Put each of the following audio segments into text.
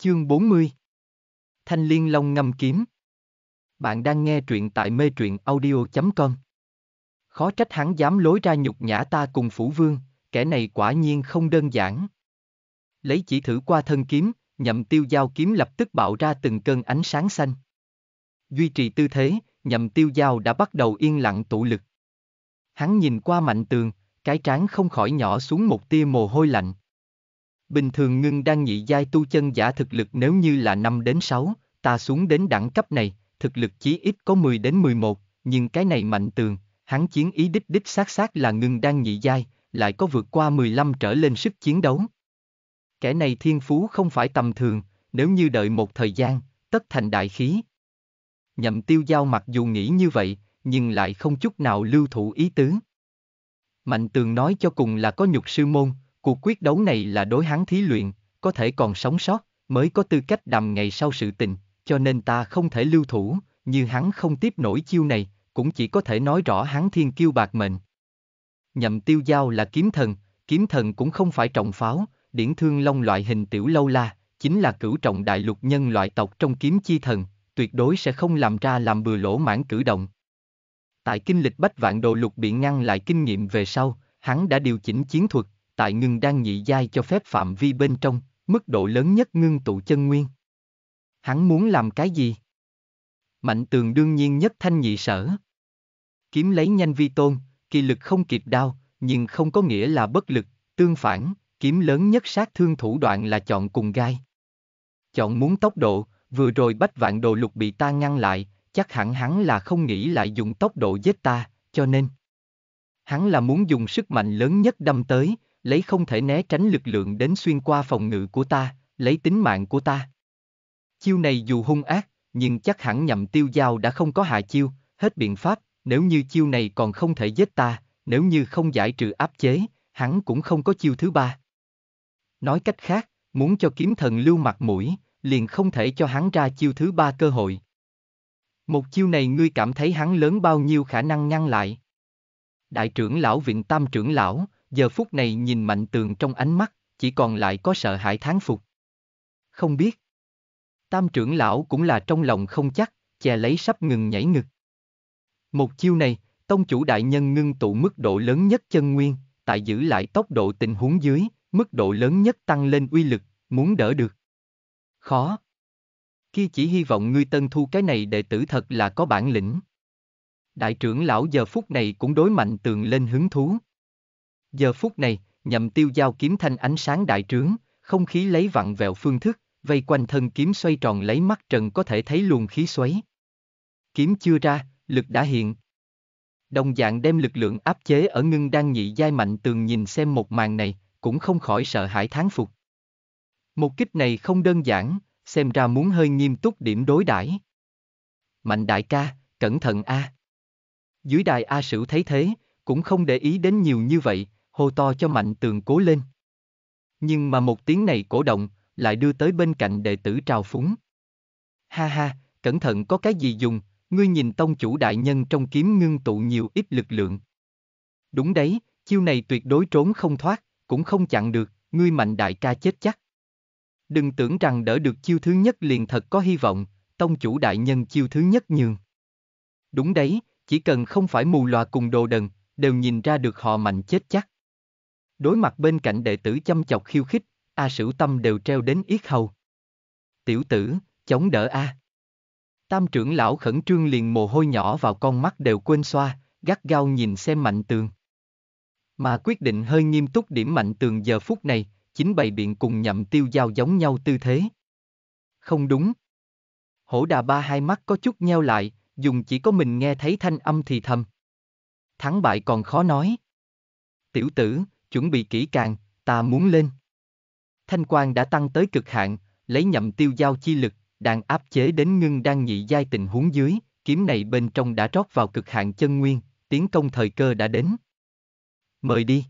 Chương 40 Thanh Liên Long ngâm kiếm Bạn đang nghe truyện tại mê truyện audio.com Khó trách hắn dám lối ra nhục nhã ta cùng phủ vương, kẻ này quả nhiên không đơn giản. Lấy chỉ thử qua thân kiếm, nhậm tiêu giao kiếm lập tức bạo ra từng cơn ánh sáng xanh. Duy trì tư thế, nhậm tiêu giao đã bắt đầu yên lặng tụ lực. Hắn nhìn qua mạnh tường, cái trán không khỏi nhỏ xuống một tia mồ hôi lạnh. Bình thường ngưng đang nhị giai tu chân giả thực lực nếu như là 5 đến 6, ta xuống đến đẳng cấp này, thực lực chí ít có 10 đến 11, nhưng cái này mạnh tường, hắn chiến ý đích đích xác xác là ngưng đang nhị giai, lại có vượt qua 15 trở lên sức chiến đấu. Kẻ này thiên phú không phải tầm thường, nếu như đợi một thời gian, tất thành đại khí. Nhậm tiêu giao mặc dù nghĩ như vậy, nhưng lại không chút nào lưu thủ ý tứ. Mạnh tường nói cho cùng là có nhục sư môn, Cuộc quyết đấu này là đối hắn thí luyện, có thể còn sống sót, mới có tư cách đàm ngày sau sự tình, cho nên ta không thể lưu thủ, như hắn không tiếp nổi chiêu này, cũng chỉ có thể nói rõ hắn thiên kiêu bạc mệnh. Nhậm tiêu giao là kiếm thần, kiếm thần cũng không phải trọng pháo, điển thương long loại hình tiểu lâu la, chính là cửu trọng đại lục nhân loại tộc trong kiếm chi thần, tuyệt đối sẽ không làm ra làm bừa lỗ mãn cử động. Tại kinh lịch bách vạn đồ lục bị ngăn lại kinh nghiệm về sau, hắn đã điều chỉnh chiến thuật, tại ngưng đang nhị giai cho phép phạm vi bên trong, mức độ lớn nhất ngưng tụ chân nguyên. Hắn muốn làm cái gì? Mạnh tường đương nhiên nhất thanh nhị sở. Kiếm lấy nhanh vi tôn, kỳ lực không kịp đao, nhưng không có nghĩa là bất lực, tương phản, kiếm lớn nhất sát thương thủ đoạn là chọn cùng gai. Chọn muốn tốc độ, vừa rồi bách vạn đồ lục bị ta ngăn lại, chắc hẳn hắn là không nghĩ lại dùng tốc độ giết ta, cho nên. Hắn là muốn dùng sức mạnh lớn nhất đâm tới, lấy không thể né tránh lực lượng đến xuyên qua phòng ngự của ta, lấy tính mạng của ta. Chiêu này dù hung ác, nhưng chắc hẳn nhậm tiêu giao đã không có hạ chiêu, hết biện pháp, nếu như chiêu này còn không thể giết ta, nếu như không giải trừ áp chế, hắn cũng không có chiêu thứ ba. Nói cách khác, muốn cho kiếm thần lưu mặt mũi, liền không thể cho hắn ra chiêu thứ ba cơ hội. Một chiêu này ngươi cảm thấy hắn lớn bao nhiêu khả năng ngăn lại. Đại trưởng lão viện Tam trưởng lão, giờ phút này nhìn mạnh tường trong ánh mắt, chỉ còn lại có sợ hãi thán phục. Không biết. Tam trưởng lão cũng là trong lòng không chắc, chè lấy sắp ngừng nhảy ngực. Một chiêu này, tông chủ đại nhân ngưng tụ mức độ lớn nhất chân nguyên, tại giữ lại tốc độ tình huống dưới, mức độ lớn nhất tăng lên uy lực, muốn đỡ được. Khó. khi chỉ hy vọng ngươi tân thu cái này đệ tử thật là có bản lĩnh. Đại trưởng lão giờ phút này cũng đối mạnh tường lên hứng thú. Giờ phút này, nhậm tiêu giao kiếm thanh ánh sáng đại trướng, không khí lấy vặn vẹo phương thức, vây quanh thân kiếm xoay tròn lấy mắt trần có thể thấy luồng khí xoáy. Kiếm chưa ra, lực đã hiện. Đồng dạng đem lực lượng áp chế ở ngưng đang nhị giai mạnh tường nhìn xem một màn này, cũng không khỏi sợ hãi thán phục. Một kích này không đơn giản, xem ra muốn hơi nghiêm túc điểm đối đãi. Mạnh đại ca, cẩn thận a. À. Dưới đài A Sử thấy thế, cũng không để ý đến nhiều như vậy, hô to cho mạnh tường cố lên. Nhưng mà một tiếng này cổ động, lại đưa tới bên cạnh đệ tử trào phúng. Ha ha, cẩn thận có cái gì dùng, ngươi nhìn tông chủ đại nhân trong kiếm ngưng tụ nhiều ít lực lượng. Đúng đấy, chiêu này tuyệt đối trốn không thoát, cũng không chặn được, ngươi mạnh đại ca chết chắc. Đừng tưởng rằng đỡ được chiêu thứ nhất liền thật có hy vọng, tông chủ đại nhân chiêu thứ nhất nhường. Đúng đấy, chỉ cần không phải mù loà cùng đồ đần, đều nhìn ra được họ mạnh chết chắc. Đối mặt bên cạnh đệ tử chăm chọc khiêu khích, A Sửu Tâm đều treo đến yết hầu. Tiểu tử, chống đỡ A. Tam trưởng lão khẩn trương liền mồ hôi nhỏ vào con mắt đều quên xoa, gắt gao nhìn xem mạnh tường. Mà quyết định hơi nghiêm túc điểm mạnh tường giờ phút này, chính bày biện cùng nhậm tiêu giao giống nhau tư thế. Không đúng. Hổ đà ba hai mắt có chút nheo lại, dùng chỉ có mình nghe thấy thanh âm thì thầm. Thắng bại còn khó nói. Tiểu tử, chuẩn bị kỹ càng, ta muốn lên. Thanh quan đã tăng tới cực hạn, lấy nhậm tiêu giao chi lực, đang áp chế đến ngưng đang nhị giai tình huống dưới, kiếm này bên trong đã rót vào cực hạn chân nguyên, tiến công thời cơ đã đến. Mời đi.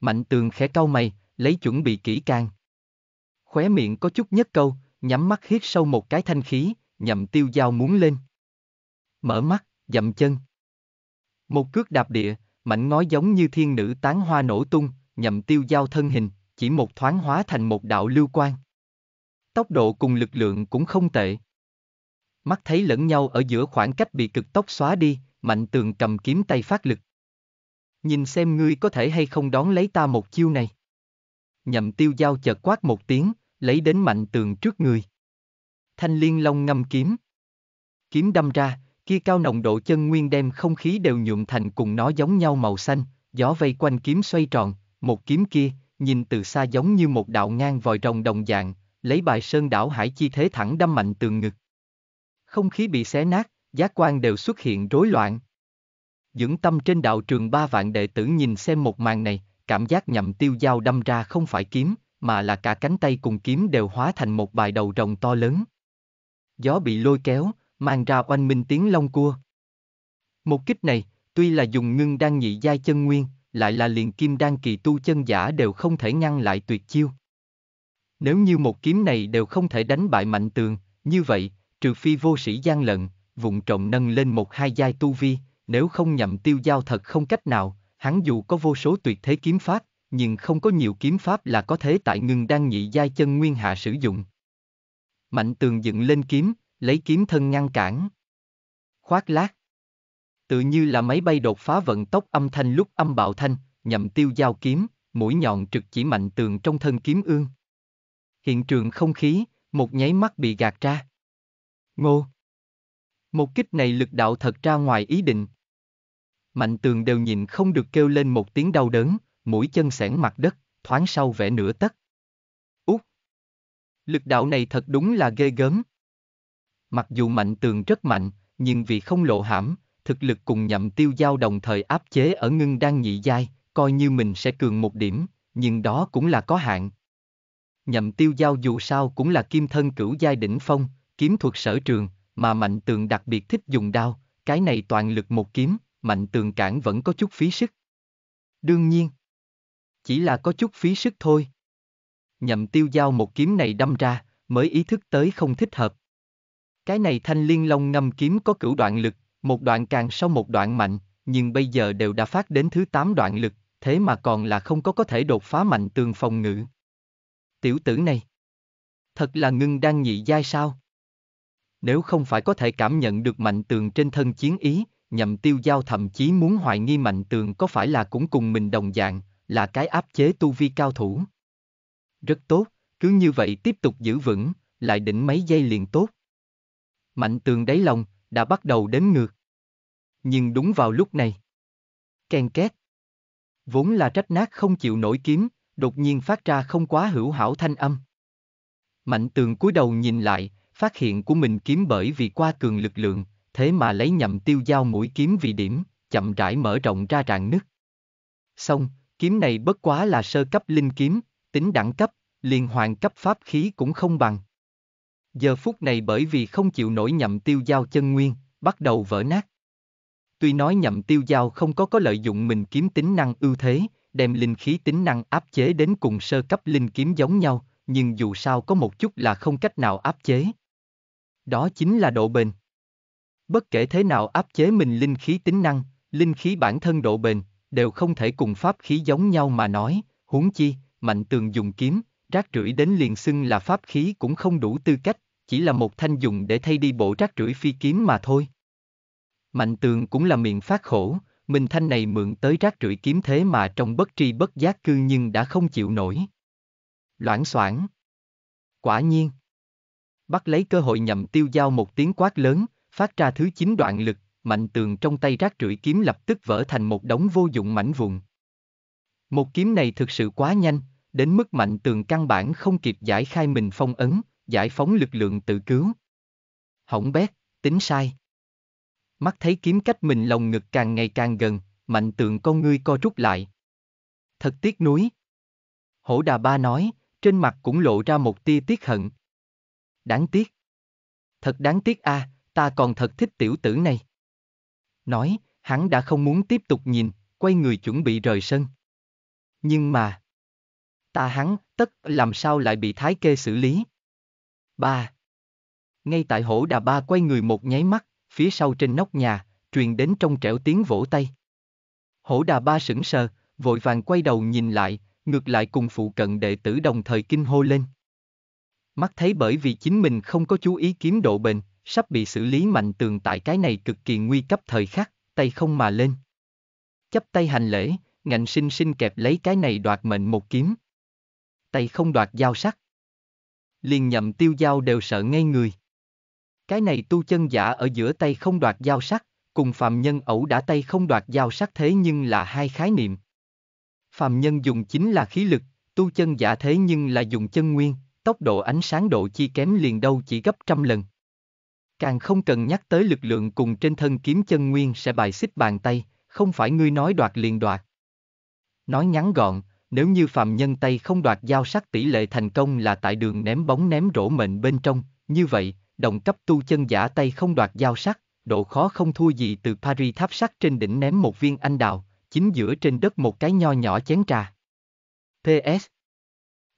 Mạnh tường khẽ cau mày, lấy chuẩn bị kỹ càng. Khóe miệng có chút nhất câu, nhắm mắt hít sâu một cái thanh khí, nhậm tiêu Giao muốn lên. Mở mắt, dậm chân. Một cước đạp địa, mảnh ngói giống như thiên nữ tán hoa nổ tung, nhậm tiêu giao thân hình, chỉ một thoáng hóa thành một đạo lưu quang, Tốc độ cùng lực lượng cũng không tệ. Mắt thấy lẫn nhau ở giữa khoảng cách bị cực tốc xóa đi, mạnh tường cầm kiếm tay phát lực. Nhìn xem ngươi có thể hay không đón lấy ta một chiêu này. Nhậm tiêu giao chợt quát một tiếng, lấy đến mạnh tường trước người. Thanh liên long ngâm kiếm. Kiếm đâm ra, kia cao nồng độ chân nguyên đem không khí đều nhuộm thành cùng nó giống nhau màu xanh, gió vây quanh kiếm xoay tròn, một kiếm kia, nhìn từ xa giống như một đạo ngang vòi rồng đồng dạng, lấy bài sơn đảo hải chi thế thẳng đâm mạnh tường ngực. Không khí bị xé nát, giác quan đều xuất hiện rối loạn. Dưỡng tâm trên đạo trường ba vạn đệ tử nhìn xem một màn này, cảm giác nhậm tiêu dao đâm ra không phải kiếm, mà là cả cánh tay cùng kiếm đều hóa thành một bài đầu rồng to lớn. Gió bị lôi kéo, mang ra oanh minh tiếng long cua. Một kích này, tuy là dùng ngưng đan nhị giai chân nguyên, lại là liền kim đan kỳ tu chân giả đều không thể ngăn lại tuyệt chiêu. Nếu như một kiếm này đều không thể đánh bại mạnh tường, như vậy, trừ phi vô sĩ gian lận, vụng trộm nâng lên một hai giai tu vi, nếu không nhậm tiêu giao thật không cách nào, hắn dù có vô số tuyệt thế kiếm pháp, nhưng không có nhiều kiếm pháp là có thế tại ngưng đan nhị giai chân nguyên hạ sử dụng. Mạnh tường dựng lên kiếm, lấy kiếm thân ngăn cản. Khoát lát. Tự như là máy bay đột phá vận tốc âm thanh lúc âm bạo thanh, nhằm tiêu giao kiếm, mũi nhọn trực chỉ mạnh tường trong thân kiếm ương. Hiện trường không khí, một nháy mắt bị gạt ra. Ngô. Một kích này lực đạo thật ra ngoài ý định. Mạnh tường đều nhìn không được kêu lên một tiếng đau đớn, mũi chân sẻn mặt đất, thoáng sau vẽ nửa tất. Út. Lực đạo này thật đúng là ghê gớm. Mặc dù mạnh tường rất mạnh, nhưng vì không lộ hãm, thực lực cùng nhậm tiêu giao đồng thời áp chế ở ngưng đang nhị giai, coi như mình sẽ cường một điểm, nhưng đó cũng là có hạn. Nhậm tiêu giao dù sao cũng là kim thân cửu giai đỉnh phong, kiếm thuật sở trường, mà mạnh tường đặc biệt thích dùng đao, cái này toàn lực một kiếm, mạnh tường cản vẫn có chút phí sức. Đương nhiên, chỉ là có chút phí sức thôi. Nhậm tiêu giao một kiếm này đâm ra, mới ý thức tới không thích hợp, cái này thanh liên long ngâm kiếm có cửu đoạn lực, một đoạn càng sau một đoạn mạnh, nhưng bây giờ đều đã phát đến thứ tám đoạn lực, thế mà còn là không có có thể đột phá mạnh tường phòng ngự. Tiểu tử này, thật là ngưng đang nhị giai sao? Nếu không phải có thể cảm nhận được mạnh tường trên thân chiến ý, nhậm tiêu giao thậm chí muốn hoài nghi mạnh tường có phải là cũng cùng mình đồng dạng, là cái áp chế tu vi cao thủ. Rất tốt, cứ như vậy tiếp tục giữ vững, lại đỉnh mấy giây liền tốt mạnh tường đáy lòng, đã bắt đầu đếm ngược. Nhưng đúng vào lúc này. Ken két. Vốn là trách nát không chịu nổi kiếm, đột nhiên phát ra không quá hữu hảo thanh âm. Mạnh tường cúi đầu nhìn lại, phát hiện của mình kiếm bởi vì qua cường lực lượng, thế mà lấy nhầm tiêu dao mũi kiếm vì điểm, chậm rãi mở rộng ra rạn nứt. Xong, kiếm này bất quá là sơ cấp linh kiếm, tính đẳng cấp, liền hoàn cấp pháp khí cũng không bằng giờ phút này bởi vì không chịu nổi nhậm tiêu giao chân nguyên, bắt đầu vỡ nát. Tuy nói nhậm tiêu giao không có có lợi dụng mình kiếm tính năng ưu thế, đem linh khí tính năng áp chế đến cùng sơ cấp linh kiếm giống nhau, nhưng dù sao có một chút là không cách nào áp chế. Đó chính là độ bền. Bất kể thế nào áp chế mình linh khí tính năng, linh khí bản thân độ bền, đều không thể cùng pháp khí giống nhau mà nói, huống chi, mạnh tường dùng kiếm, rác rưởi đến liền xưng là pháp khí cũng không đủ tư cách, chỉ là một thanh dùng để thay đi bộ rác rưởi phi kiếm mà thôi. Mạnh tường cũng là miệng phát khổ, mình thanh này mượn tới rác rưởi kiếm thế mà trong bất tri bất giác cư nhưng đã không chịu nổi. Loãng soảng. Quả nhiên. Bắt lấy cơ hội nhầm tiêu giao một tiếng quát lớn, phát ra thứ chín đoạn lực, mạnh tường trong tay rác rưởi kiếm lập tức vỡ thành một đống vô dụng mảnh vụn. Một kiếm này thực sự quá nhanh, đến mức mạnh tường căn bản không kịp giải khai mình phong ấn giải phóng lực lượng tự cứu. Hỏng bét, tính sai. Mắt thấy kiếm cách mình lồng ngực càng ngày càng gần, mạnh tượng con ngươi co rút lại. Thật tiếc nuối. Hổ đà ba nói, trên mặt cũng lộ ra một tia tiếc hận. Đáng tiếc. Thật đáng tiếc a, à, ta còn thật thích tiểu tử này. Nói, hắn đã không muốn tiếp tục nhìn, quay người chuẩn bị rời sân. Nhưng mà... Ta hắn, tất làm sao lại bị thái kê xử lý? Ba. Ngay tại hổ đà ba quay người một nháy mắt, phía sau trên nóc nhà, truyền đến trong trẻo tiếng vỗ tay. Hổ đà ba sững sờ, vội vàng quay đầu nhìn lại, ngược lại cùng phụ cận đệ tử đồng thời kinh hô lên. Mắt thấy bởi vì chính mình không có chú ý kiếm độ bền, sắp bị xử lý mạnh tường tại cái này cực kỳ nguy cấp thời khắc, tay không mà lên. Chấp tay hành lễ, ngạnh sinh sinh kẹp lấy cái này đoạt mệnh một kiếm. Tay không đoạt dao sắc liền nhậm tiêu dao đều sợ ngay người. Cái này tu chân giả ở giữa tay không đoạt dao sắc, cùng phàm nhân ẩu đã tay không đoạt dao sắc thế nhưng là hai khái niệm. Phàm nhân dùng chính là khí lực, tu chân giả thế nhưng là dùng chân nguyên, tốc độ ánh sáng độ chi kém liền đâu chỉ gấp trăm lần. Càng không cần nhắc tới lực lượng cùng trên thân kiếm chân nguyên sẽ bài xích bàn tay, không phải ngươi nói đoạt liền đoạt. Nói ngắn gọn, nếu như phạm nhân tay không đoạt giao sắc tỷ lệ thành công là tại đường ném bóng ném rổ mệnh bên trong, như vậy, đồng cấp tu chân giả tay không đoạt giao sắc, độ khó không thua gì từ Paris tháp sắt trên đỉnh ném một viên anh đào, chính giữa trên đất một cái nho nhỏ chén trà. PS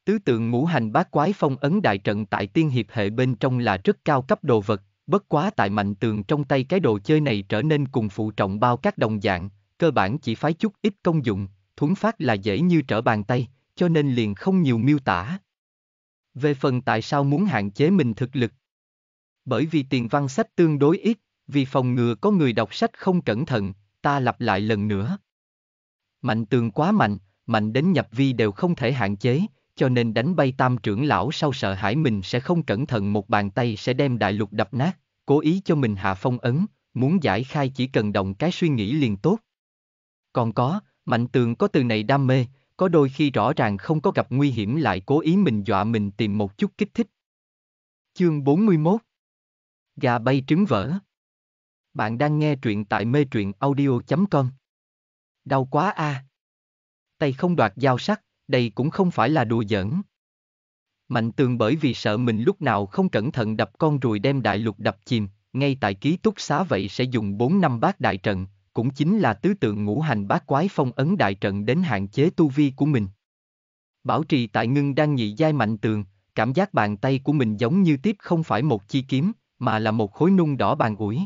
Tứ tượng ngũ hành bát quái phong ấn đại trận tại tiên hiệp hệ bên trong là rất cao cấp đồ vật, bất quá tại mạnh tường trong tay cái đồ chơi này trở nên cùng phụ trọng bao các đồng dạng, cơ bản chỉ phái chút ít công dụng, thuấn phát là dễ như trở bàn tay, cho nên liền không nhiều miêu tả. Về phần tại sao muốn hạn chế mình thực lực? Bởi vì tiền văn sách tương đối ít, vì phòng ngừa có người đọc sách không cẩn thận, ta lặp lại lần nữa. Mạnh tường quá mạnh, mạnh đến nhập vi đều không thể hạn chế, cho nên đánh bay tam trưởng lão sau sợ hãi mình sẽ không cẩn thận một bàn tay sẽ đem đại lục đập nát, cố ý cho mình hạ phong ấn, muốn giải khai chỉ cần động cái suy nghĩ liền tốt. Còn có, Mạnh tường có từ này đam mê, có đôi khi rõ ràng không có gặp nguy hiểm lại cố ý mình dọa mình tìm một chút kích thích. Chương 41 Gà bay trứng vỡ Bạn đang nghe truyện tại mê truyện audio.com Đau quá a à. Tay không đoạt dao sắc, đây cũng không phải là đùa giỡn. Mạnh tường bởi vì sợ mình lúc nào không cẩn thận đập con rùi đem đại lục đập chìm, ngay tại ký túc xá vậy sẽ dùng 4 năm bát đại trận, cũng chính là tứ tượng ngũ hành bát quái phong ấn đại trận đến hạn chế tu vi của mình. Bảo trì tại ngưng đang nhị giai mạnh tường, cảm giác bàn tay của mình giống như tiếp không phải một chi kiếm, mà là một khối nung đỏ bàn ủi.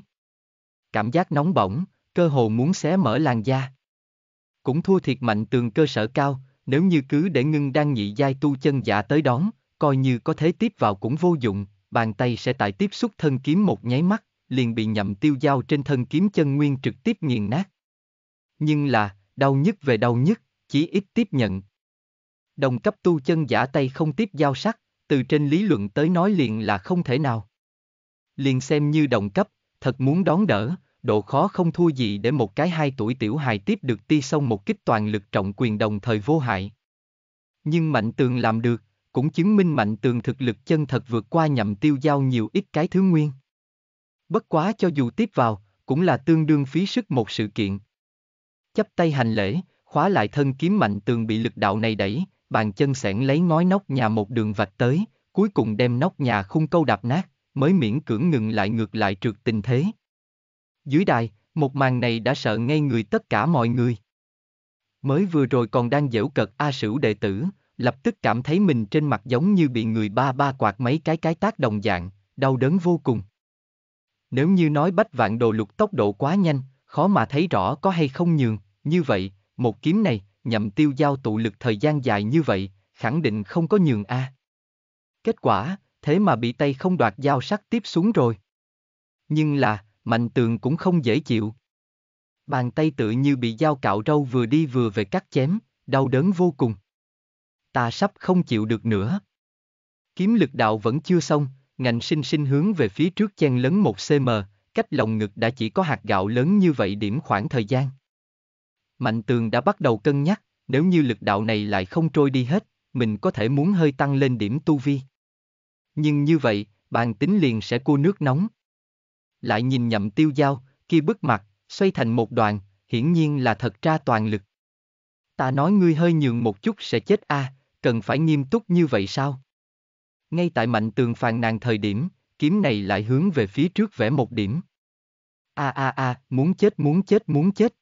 Cảm giác nóng bỏng, cơ hồ muốn xé mở làn da. Cũng thua thiệt mạnh tường cơ sở cao, nếu như cứ để ngưng đang nhị giai tu chân giả tới đón, coi như có thế tiếp vào cũng vô dụng, bàn tay sẽ tại tiếp xúc thân kiếm một nháy mắt, liền bị nhậm tiêu dao trên thân kiếm chân nguyên trực tiếp nghiền nát. Nhưng là, đau nhất về đau nhất, chỉ ít tiếp nhận. Đồng cấp tu chân giả tay không tiếp giao sắc, từ trên lý luận tới nói liền là không thể nào. Liền xem như đồng cấp, thật muốn đón đỡ, độ khó không thua gì để một cái hai tuổi tiểu hài tiếp được ti xong một kích toàn lực trọng quyền đồng thời vô hại. Nhưng mạnh tường làm được, cũng chứng minh mạnh tường thực lực chân thật vượt qua nhậm tiêu giao nhiều ít cái thứ nguyên bất quá cho dù tiếp vào, cũng là tương đương phí sức một sự kiện. Chấp tay hành lễ, khóa lại thân kiếm mạnh tường bị lực đạo này đẩy, bàn chân sẻn lấy ngói nóc nhà một đường vạch tới, cuối cùng đem nóc nhà khung câu đạp nát, mới miễn cưỡng ngừng lại ngược lại trượt tình thế. Dưới đài, một màn này đã sợ ngay người tất cả mọi người. Mới vừa rồi còn đang dễu cật A Sửu đệ tử, lập tức cảm thấy mình trên mặt giống như bị người ba ba quạt mấy cái cái tác đồng dạng, đau đớn vô cùng. Nếu như nói bách vạn đồ lục tốc độ quá nhanh, khó mà thấy rõ có hay không nhường, như vậy, một kiếm này, nhậm tiêu giao tụ lực thời gian dài như vậy, khẳng định không có nhường A. Kết quả, thế mà bị tay không đoạt giao sắc tiếp xuống rồi. Nhưng là, mạnh tường cũng không dễ chịu. Bàn tay tự như bị dao cạo râu vừa đi vừa về cắt chém, đau đớn vô cùng. Ta sắp không chịu được nữa. Kiếm lực đạo vẫn chưa xong, Ngành sinh sinh hướng về phía trước chen lấn một cm, cách lồng ngực đã chỉ có hạt gạo lớn như vậy điểm khoảng thời gian. Mạnh tường đã bắt đầu cân nhắc, nếu như lực đạo này lại không trôi đi hết, mình có thể muốn hơi tăng lên điểm tu vi. Nhưng như vậy, bàn tính liền sẽ cua nước nóng. Lại nhìn nhậm tiêu dao, kia bức mặt, xoay thành một đoàn, hiển nhiên là thật ra toàn lực. Ta nói ngươi hơi nhường một chút sẽ chết a, à, cần phải nghiêm túc như vậy sao? ngay tại mạnh tường phàn nàn thời điểm, kiếm này lại hướng về phía trước vẽ một điểm. A a a, muốn chết muốn chết muốn chết.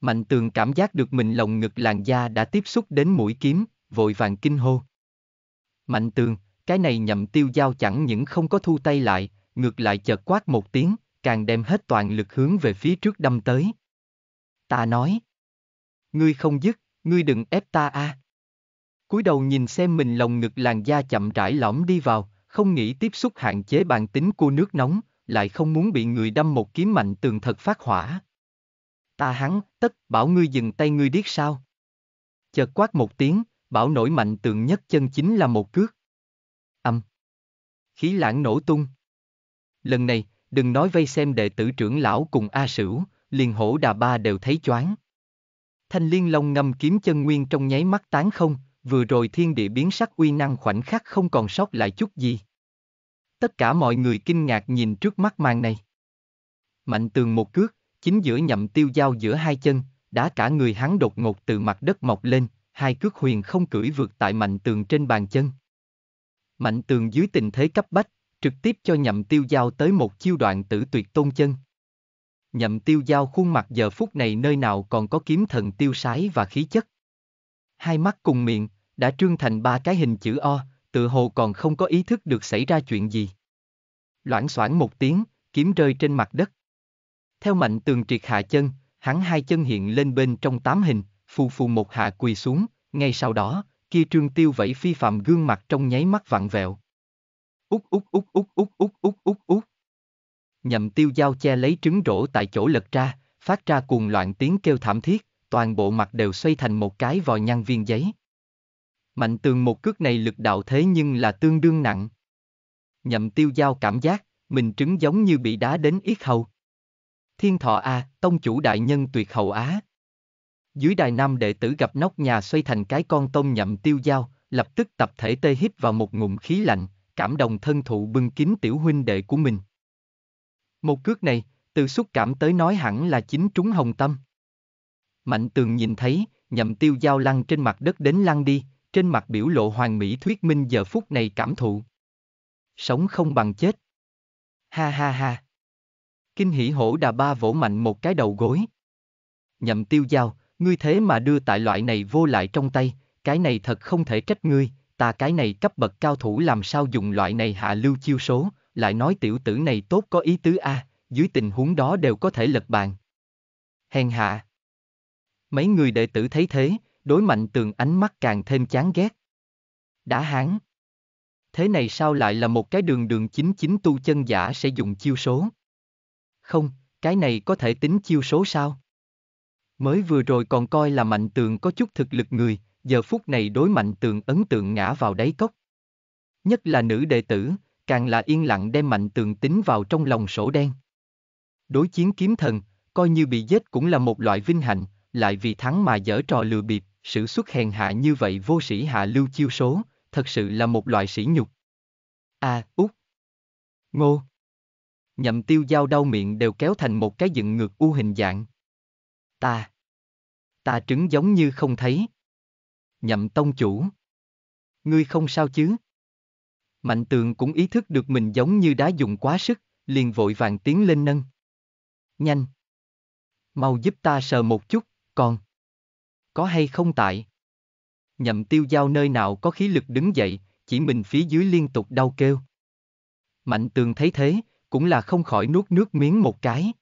Mạnh tường cảm giác được mình lồng ngực làn da đã tiếp xúc đến mũi kiếm, vội vàng kinh hô. Mạnh tường, cái này nhậm tiêu giao chẳng những không có thu tay lại, ngược lại chợt quát một tiếng, càng đem hết toàn lực hướng về phía trước đâm tới. Ta nói. Ngươi không dứt, ngươi đừng ép ta a. À cúi đầu nhìn xem mình lồng ngực làn da chậm rãi lõm đi vào, không nghĩ tiếp xúc hạn chế bàn tính của nước nóng, lại không muốn bị người đâm một kiếm mạnh tường thật phát hỏa. Ta hắn, tất, bảo ngươi dừng tay ngươi điếc sao? Chợt quát một tiếng, bảo nổi mạnh tường nhất chân chính là một cước. Âm. Khí lãng nổ tung. Lần này, đừng nói vây xem đệ tử trưởng lão cùng A Sửu, liền hổ đà ba đều thấy choáng. Thanh liên long ngâm kiếm chân nguyên trong nháy mắt tán không, vừa rồi thiên địa biến sắc uy năng khoảnh khắc không còn sót lại chút gì. Tất cả mọi người kinh ngạc nhìn trước mắt màn này. Mạnh tường một cước, chính giữa nhậm tiêu giao giữa hai chân, đã cả người hắn đột ngột từ mặt đất mọc lên, hai cước huyền không cưỡi vượt tại mạnh tường trên bàn chân. Mạnh tường dưới tình thế cấp bách, trực tiếp cho nhậm tiêu giao tới một chiêu đoạn tử tuyệt tôn chân. Nhậm tiêu giao khuôn mặt giờ phút này nơi nào còn có kiếm thần tiêu sái và khí chất. Hai mắt cùng miệng, đã trương thành ba cái hình chữ O, tự hồ còn không có ý thức được xảy ra chuyện gì. Loãng xoảng một tiếng, kiếm rơi trên mặt đất. Theo mạnh tường triệt hạ chân, hắn hai chân hiện lên bên trong tám hình, phù phù một hạ quỳ xuống, ngay sau đó, kia trương tiêu vẫy phi phạm gương mặt trong nháy mắt vặn vẹo. Út út út út út út út út út. Nhậm tiêu dao che lấy trứng rổ tại chỗ lật ra, phát ra cuồng loạn tiếng kêu thảm thiết, toàn bộ mặt đều xoay thành một cái vòi nhăn viên giấy. Mạnh tường một cước này lực đạo thế nhưng là tương đương nặng. Nhậm tiêu giao cảm giác, mình trứng giống như bị đá đến yết hầu. Thiên thọ A, tông chủ đại nhân tuyệt hậu Á. Dưới đài nam đệ tử gặp nóc nhà xoay thành cái con tông nhậm tiêu giao, lập tức tập thể tê hít vào một ngụm khí lạnh, cảm đồng thân thụ bưng kín tiểu huynh đệ của mình. Một cước này, từ xúc cảm tới nói hẳn là chính trúng hồng tâm. Mạnh tường nhìn thấy, nhậm tiêu giao lăn trên mặt đất đến lăn đi, trên mặt biểu lộ hoàng mỹ thuyết minh giờ phút này cảm thụ. Sống không bằng chết. Ha ha ha. Kinh hỉ hổ đà ba vỗ mạnh một cái đầu gối. Nhậm tiêu giao, ngươi thế mà đưa tại loại này vô lại trong tay, cái này thật không thể trách ngươi, ta cái này cấp bậc cao thủ làm sao dùng loại này hạ lưu chiêu số, lại nói tiểu tử này tốt có ý tứ a, dưới tình huống đó đều có thể lật bàn. Hèn hạ. Mấy người đệ tử thấy thế, đối mạnh tường ánh mắt càng thêm chán ghét. Đã hán. Thế này sao lại là một cái đường đường chính chính tu chân giả sẽ dùng chiêu số? Không, cái này có thể tính chiêu số sao? Mới vừa rồi còn coi là mạnh tường có chút thực lực người, giờ phút này đối mạnh tường ấn tượng ngã vào đáy cốc. Nhất là nữ đệ tử, càng là yên lặng đem mạnh tường tính vào trong lòng sổ đen. Đối chiến kiếm thần, coi như bị giết cũng là một loại vinh hạnh, lại vì thắng mà dở trò lừa bịp, sự xuất hèn hạ như vậy vô sĩ hạ lưu chiêu số, thật sự là một loại sĩ nhục. À, út. Ngô. Nhậm tiêu dao đau miệng đều kéo thành một cái dựng ngược u hình dạng. Ta. Ta trứng giống như không thấy. Nhậm tông chủ. Ngươi không sao chứ? Mạnh tường cũng ý thức được mình giống như đã dùng quá sức, liền vội vàng tiến lên nâng. Nhanh. Mau giúp ta sờ một chút, còn có hay không tại? Nhậm tiêu giao nơi nào có khí lực đứng dậy, chỉ mình phía dưới liên tục đau kêu. Mạnh tường thấy thế, cũng là không khỏi nuốt nước miếng một cái.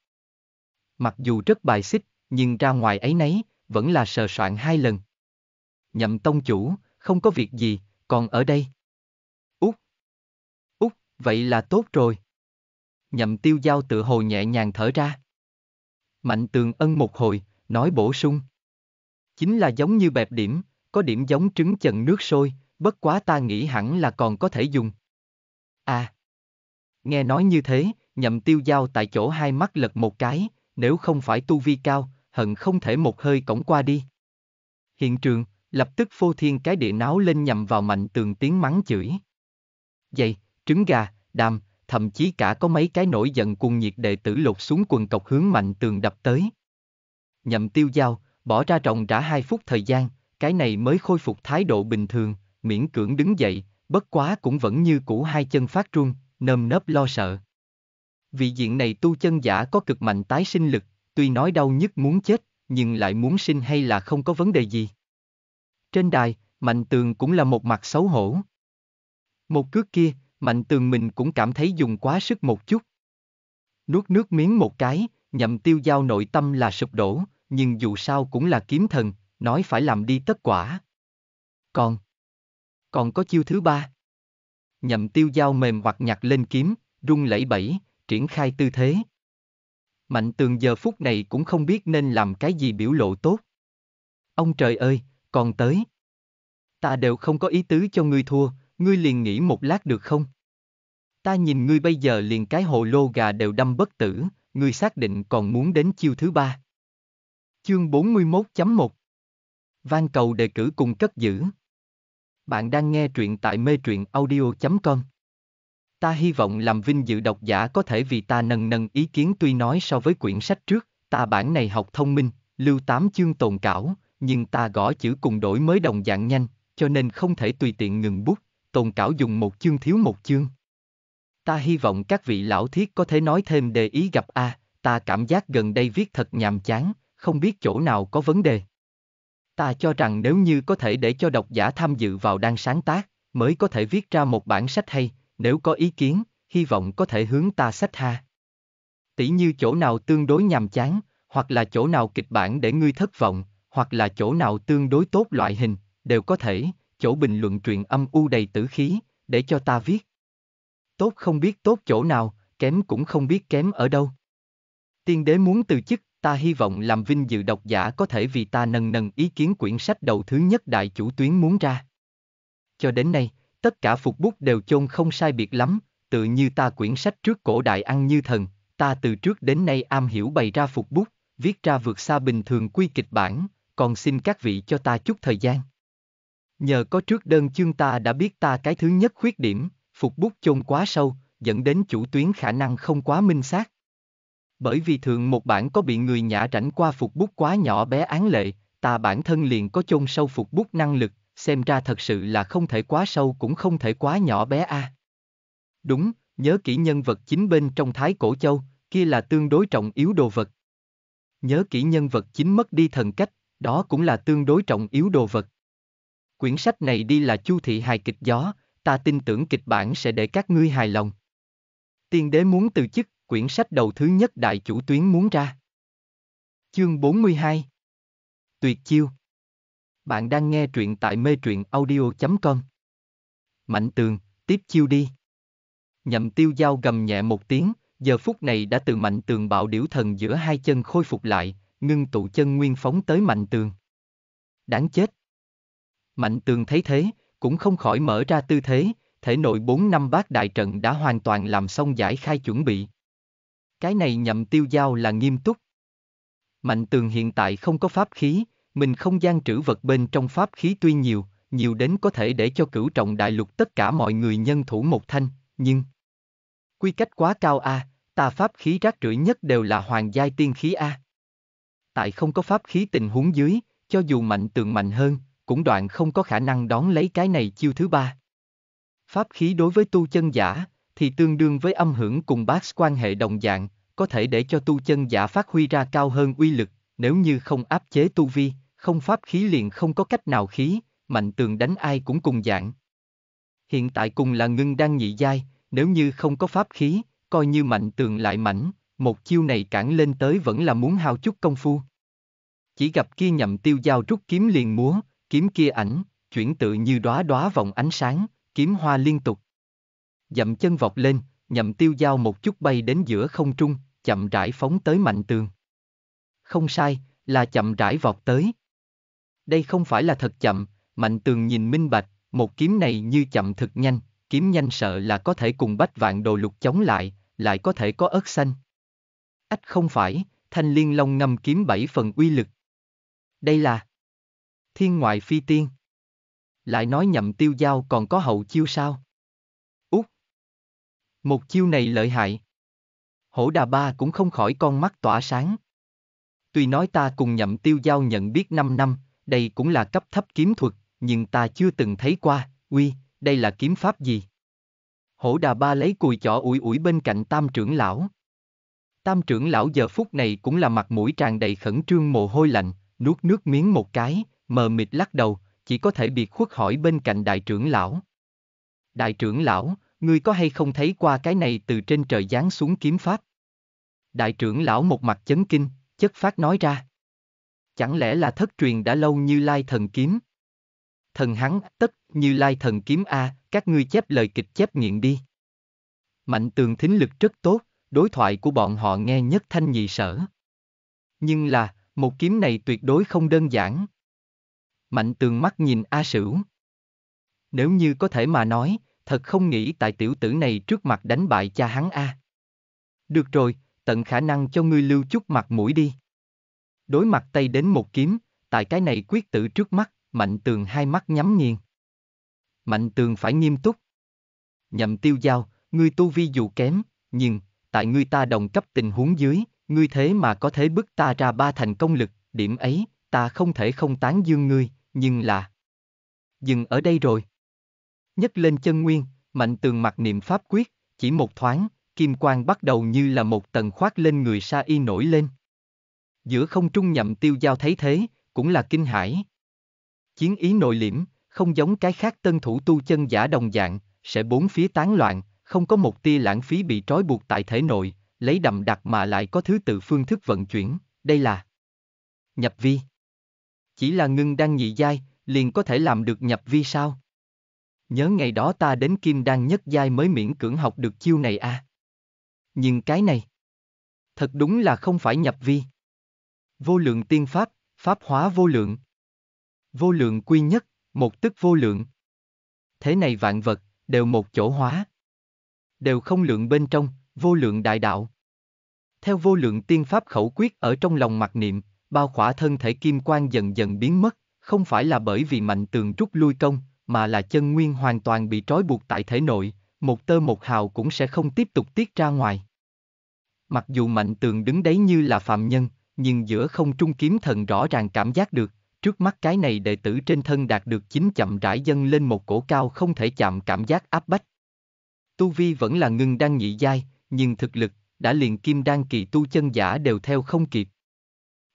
Mặc dù rất bài xích, nhưng ra ngoài ấy nấy, vẫn là sờ soạn hai lần. Nhậm tông chủ, không có việc gì, còn ở đây. Út. Út, vậy là tốt rồi. Nhậm tiêu giao tự hồ nhẹ nhàng thở ra. Mạnh tường ân một hồi, nói bổ sung. Chính là giống như bẹp điểm, có điểm giống trứng chần nước sôi, bất quá ta nghĩ hẳn là còn có thể dùng. À! Nghe nói như thế, nhậm tiêu giao tại chỗ hai mắt lật một cái, nếu không phải tu vi cao, hận không thể một hơi cổng qua đi. Hiện trường, lập tức phô thiên cái địa náo lên nhằm vào mạnh tường tiếng mắng chửi. dày, trứng gà, đàm, thậm chí cả có mấy cái nổi giận cuồng nhiệt đệ tử lột xuống quần cọc hướng mạnh tường đập tới. Nhậm tiêu giao, Bỏ ra ròng rã hai phút thời gian, cái này mới khôi phục thái độ bình thường, miễn cưỡng đứng dậy, bất quá cũng vẫn như cũ hai chân phát run, nơm nớp lo sợ. Vị diện này tu chân giả có cực mạnh tái sinh lực, tuy nói đau nhức muốn chết, nhưng lại muốn sinh hay là không có vấn đề gì. Trên đài, Mạnh Tường cũng là một mặt xấu hổ. Một cước kia, Mạnh Tường mình cũng cảm thấy dùng quá sức một chút. Nuốt nước miếng một cái, nhậm tiêu giao nội tâm là sụp đổ, nhưng dù sao cũng là kiếm thần, nói phải làm đi tất quả. Còn, còn có chiêu thứ ba. Nhậm tiêu dao mềm hoặc nhặt lên kiếm, rung lẫy bẫy, triển khai tư thế. Mạnh tường giờ phút này cũng không biết nên làm cái gì biểu lộ tốt. Ông trời ơi, còn tới. Ta đều không có ý tứ cho ngươi thua, ngươi liền nghĩ một lát được không? Ta nhìn ngươi bây giờ liền cái hồ lô gà đều đâm bất tử, ngươi xác định còn muốn đến chiêu thứ ba. Chương 41.1 Van cầu đề cử cùng cất giữ Bạn đang nghe truyện tại mê truyện audio.com Ta hy vọng làm vinh dự độc giả có thể vì ta nâng nâng ý kiến tuy nói so với quyển sách trước, ta bản này học thông minh, lưu tám chương tồn cảo, nhưng ta gõ chữ cùng đổi mới đồng dạng nhanh, cho nên không thể tùy tiện ngừng bút, tồn cảo dùng một chương thiếu một chương. Ta hy vọng các vị lão thiết có thể nói thêm đề ý gặp A, ta cảm giác gần đây viết thật nhàm chán, không biết chỗ nào có vấn đề. Ta cho rằng nếu như có thể để cho độc giả tham dự vào đang sáng tác, mới có thể viết ra một bản sách hay, nếu có ý kiến, hy vọng có thể hướng ta sách ha. Tỷ như chỗ nào tương đối nhàm chán, hoặc là chỗ nào kịch bản để ngươi thất vọng, hoặc là chỗ nào tương đối tốt loại hình, đều có thể, chỗ bình luận truyện âm u đầy tử khí, để cho ta viết. Tốt không biết tốt chỗ nào, kém cũng không biết kém ở đâu. Tiên đế muốn từ chức, ta hy vọng làm vinh dự độc giả có thể vì ta nâng nâng ý kiến quyển sách đầu thứ nhất đại chủ tuyến muốn ra. Cho đến nay, tất cả phục bút đều chôn không sai biệt lắm, tự như ta quyển sách trước cổ đại ăn như thần, ta từ trước đến nay am hiểu bày ra phục bút, viết ra vượt xa bình thường quy kịch bản, còn xin các vị cho ta chút thời gian. Nhờ có trước đơn chương ta đã biết ta cái thứ nhất khuyết điểm, phục bút chôn quá sâu, dẫn đến chủ tuyến khả năng không quá minh xác, bởi vì thường một bản có bị người nhã rảnh qua phục bút quá nhỏ bé án lệ, ta bản thân liền có chôn sâu phục bút năng lực, xem ra thật sự là không thể quá sâu cũng không thể quá nhỏ bé a. À. Đúng, nhớ kỹ nhân vật chính bên trong Thái Cổ Châu, kia là tương đối trọng yếu đồ vật. Nhớ kỹ nhân vật chính mất đi thần cách, đó cũng là tương đối trọng yếu đồ vật. Quyển sách này đi là chu thị hài kịch gió, ta tin tưởng kịch bản sẽ để các ngươi hài lòng. Tiên đế muốn từ chức, quyển sách đầu thứ nhất đại chủ tuyến muốn ra. Chương 42 Tuyệt chiêu Bạn đang nghe truyện tại mê truyện audio.com Mạnh tường, tiếp chiêu đi. Nhậm tiêu dao gầm nhẹ một tiếng, giờ phút này đã từ mạnh tường bạo điểu thần giữa hai chân khôi phục lại, ngưng tụ chân nguyên phóng tới mạnh tường. Đáng chết. Mạnh tường thấy thế, cũng không khỏi mở ra tư thế, thể nội bốn năm bát đại trận đã hoàn toàn làm xong giải khai chuẩn bị. Cái này nhậm tiêu giao là nghiêm túc. Mạnh tường hiện tại không có pháp khí, mình không gian trữ vật bên trong pháp khí tuy nhiều, nhiều đến có thể để cho cửu trọng đại lục tất cả mọi người nhân thủ một thanh, nhưng... Quy cách quá cao a, à, ta pháp khí rác rưởi nhất đều là hoàng giai tiên khí a. À. Tại không có pháp khí tình huống dưới, cho dù mạnh tường mạnh hơn, cũng đoạn không có khả năng đón lấy cái này chiêu thứ ba. Pháp khí đối với tu chân giả, thì tương đương với âm hưởng cùng bát quan hệ đồng dạng, có thể để cho tu chân giả phát huy ra cao hơn uy lực, nếu như không áp chế tu vi, không pháp khí liền không có cách nào khí, mạnh tường đánh ai cũng cùng dạng. Hiện tại cùng là ngưng đang nhị giai, nếu như không có pháp khí, coi như mạnh tường lại mảnh, một chiêu này cản lên tới vẫn là muốn hao chút công phu. Chỉ gặp kia nhậm tiêu giao rút kiếm liền múa, kiếm kia ảnh, chuyển tự như đóa đóa vòng ánh sáng, kiếm hoa liên tục, dậm chân vọt lên, nhậm tiêu dao một chút bay đến giữa không trung, chậm rãi phóng tới mạnh tường. Không sai, là chậm rãi vọt tới. Đây không phải là thật chậm, mạnh tường nhìn minh bạch, một kiếm này như chậm thực nhanh, kiếm nhanh sợ là có thể cùng bách vạn đồ lục chống lại, lại có thể có ớt xanh. Ách không phải, thanh liên long ngâm kiếm bảy phần uy lực. Đây là thiên ngoại phi tiên. Lại nói nhậm tiêu giao còn có hậu chiêu sao? Một chiêu này lợi hại. Hổ đà ba cũng không khỏi con mắt tỏa sáng. Tuy nói ta cùng nhậm tiêu giao nhận biết 5 năm, đây cũng là cấp thấp kiếm thuật, nhưng ta chưa từng thấy qua, uy, đây là kiếm pháp gì? Hổ đà ba lấy cùi chỏ ủi ủi bên cạnh tam trưởng lão. Tam trưởng lão giờ phút này cũng là mặt mũi tràn đầy khẩn trương mồ hôi lạnh, nuốt nước miếng một cái, mờ mịt lắc đầu, chỉ có thể biệt khuất hỏi bên cạnh đại trưởng lão. Đại trưởng lão, ngươi có hay không thấy qua cái này từ trên trời giáng xuống kiếm pháp? Đại trưởng lão một mặt chấn kinh, chất phát nói ra. Chẳng lẽ là thất truyền đã lâu như lai thần kiếm? Thần hắn, tất, như lai thần kiếm A, các ngươi chép lời kịch chép nghiện đi. Mạnh tường thính lực rất tốt, đối thoại của bọn họ nghe nhất thanh nhị sở. Nhưng là, một kiếm này tuyệt đối không đơn giản. Mạnh tường mắt nhìn A Sửu. Nếu như có thể mà nói, thật không nghĩ tại tiểu tử này trước mặt đánh bại cha hắn a. À. Được rồi, tận khả năng cho ngươi lưu chút mặt mũi đi. Đối mặt tay đến một kiếm, tại cái này quyết tử trước mắt, mạnh tường hai mắt nhắm nghiền. Mạnh tường phải nghiêm túc. Nhậm tiêu giao, ngươi tu vi dù kém, nhưng, tại ngươi ta đồng cấp tình huống dưới, ngươi thế mà có thể bức ta ra ba thành công lực, điểm ấy, ta không thể không tán dương ngươi, nhưng là... Dừng ở đây rồi nhấc lên chân nguyên, mạnh tường mặt niệm pháp quyết, chỉ một thoáng, kim quang bắt đầu như là một tầng khoác lên người sa y nổi lên. Giữa không trung nhậm tiêu giao thấy thế, cũng là kinh hãi. Chiến ý nội liễm, không giống cái khác tân thủ tu chân giả đồng dạng, sẽ bốn phía tán loạn, không có một tia lãng phí bị trói buộc tại thể nội, lấy đậm đặc mà lại có thứ tự phương thức vận chuyển, đây là nhập vi. Chỉ là ngưng đang nhị giai, liền có thể làm được nhập vi sao? Nhớ ngày đó ta đến kim đan nhất giai mới miễn cưỡng học được chiêu này à. Nhưng cái này, thật đúng là không phải nhập vi. Vô lượng tiên pháp, pháp hóa vô lượng. Vô lượng quy nhất, một tức vô lượng. Thế này vạn vật, đều một chỗ hóa. Đều không lượng bên trong, vô lượng đại đạo. Theo vô lượng tiên pháp khẩu quyết ở trong lòng mặc niệm, bao khỏa thân thể kim quan dần dần biến mất, không phải là bởi vì mạnh tường rút lui công, mà là chân nguyên hoàn toàn bị trói buộc tại thể nội, một tơ một hào cũng sẽ không tiếp tục tiết ra ngoài. Mặc dù mạnh tường đứng đấy như là phạm nhân, nhưng giữa không trung kiếm thần rõ ràng cảm giác được, trước mắt cái này đệ tử trên thân đạt được chính chậm rãi dâng lên một cổ cao không thể chạm cảm giác áp bách. Tu Vi vẫn là ngưng đang nhị giai, nhưng thực lực, đã liền kim đan kỳ tu chân giả đều theo không kịp.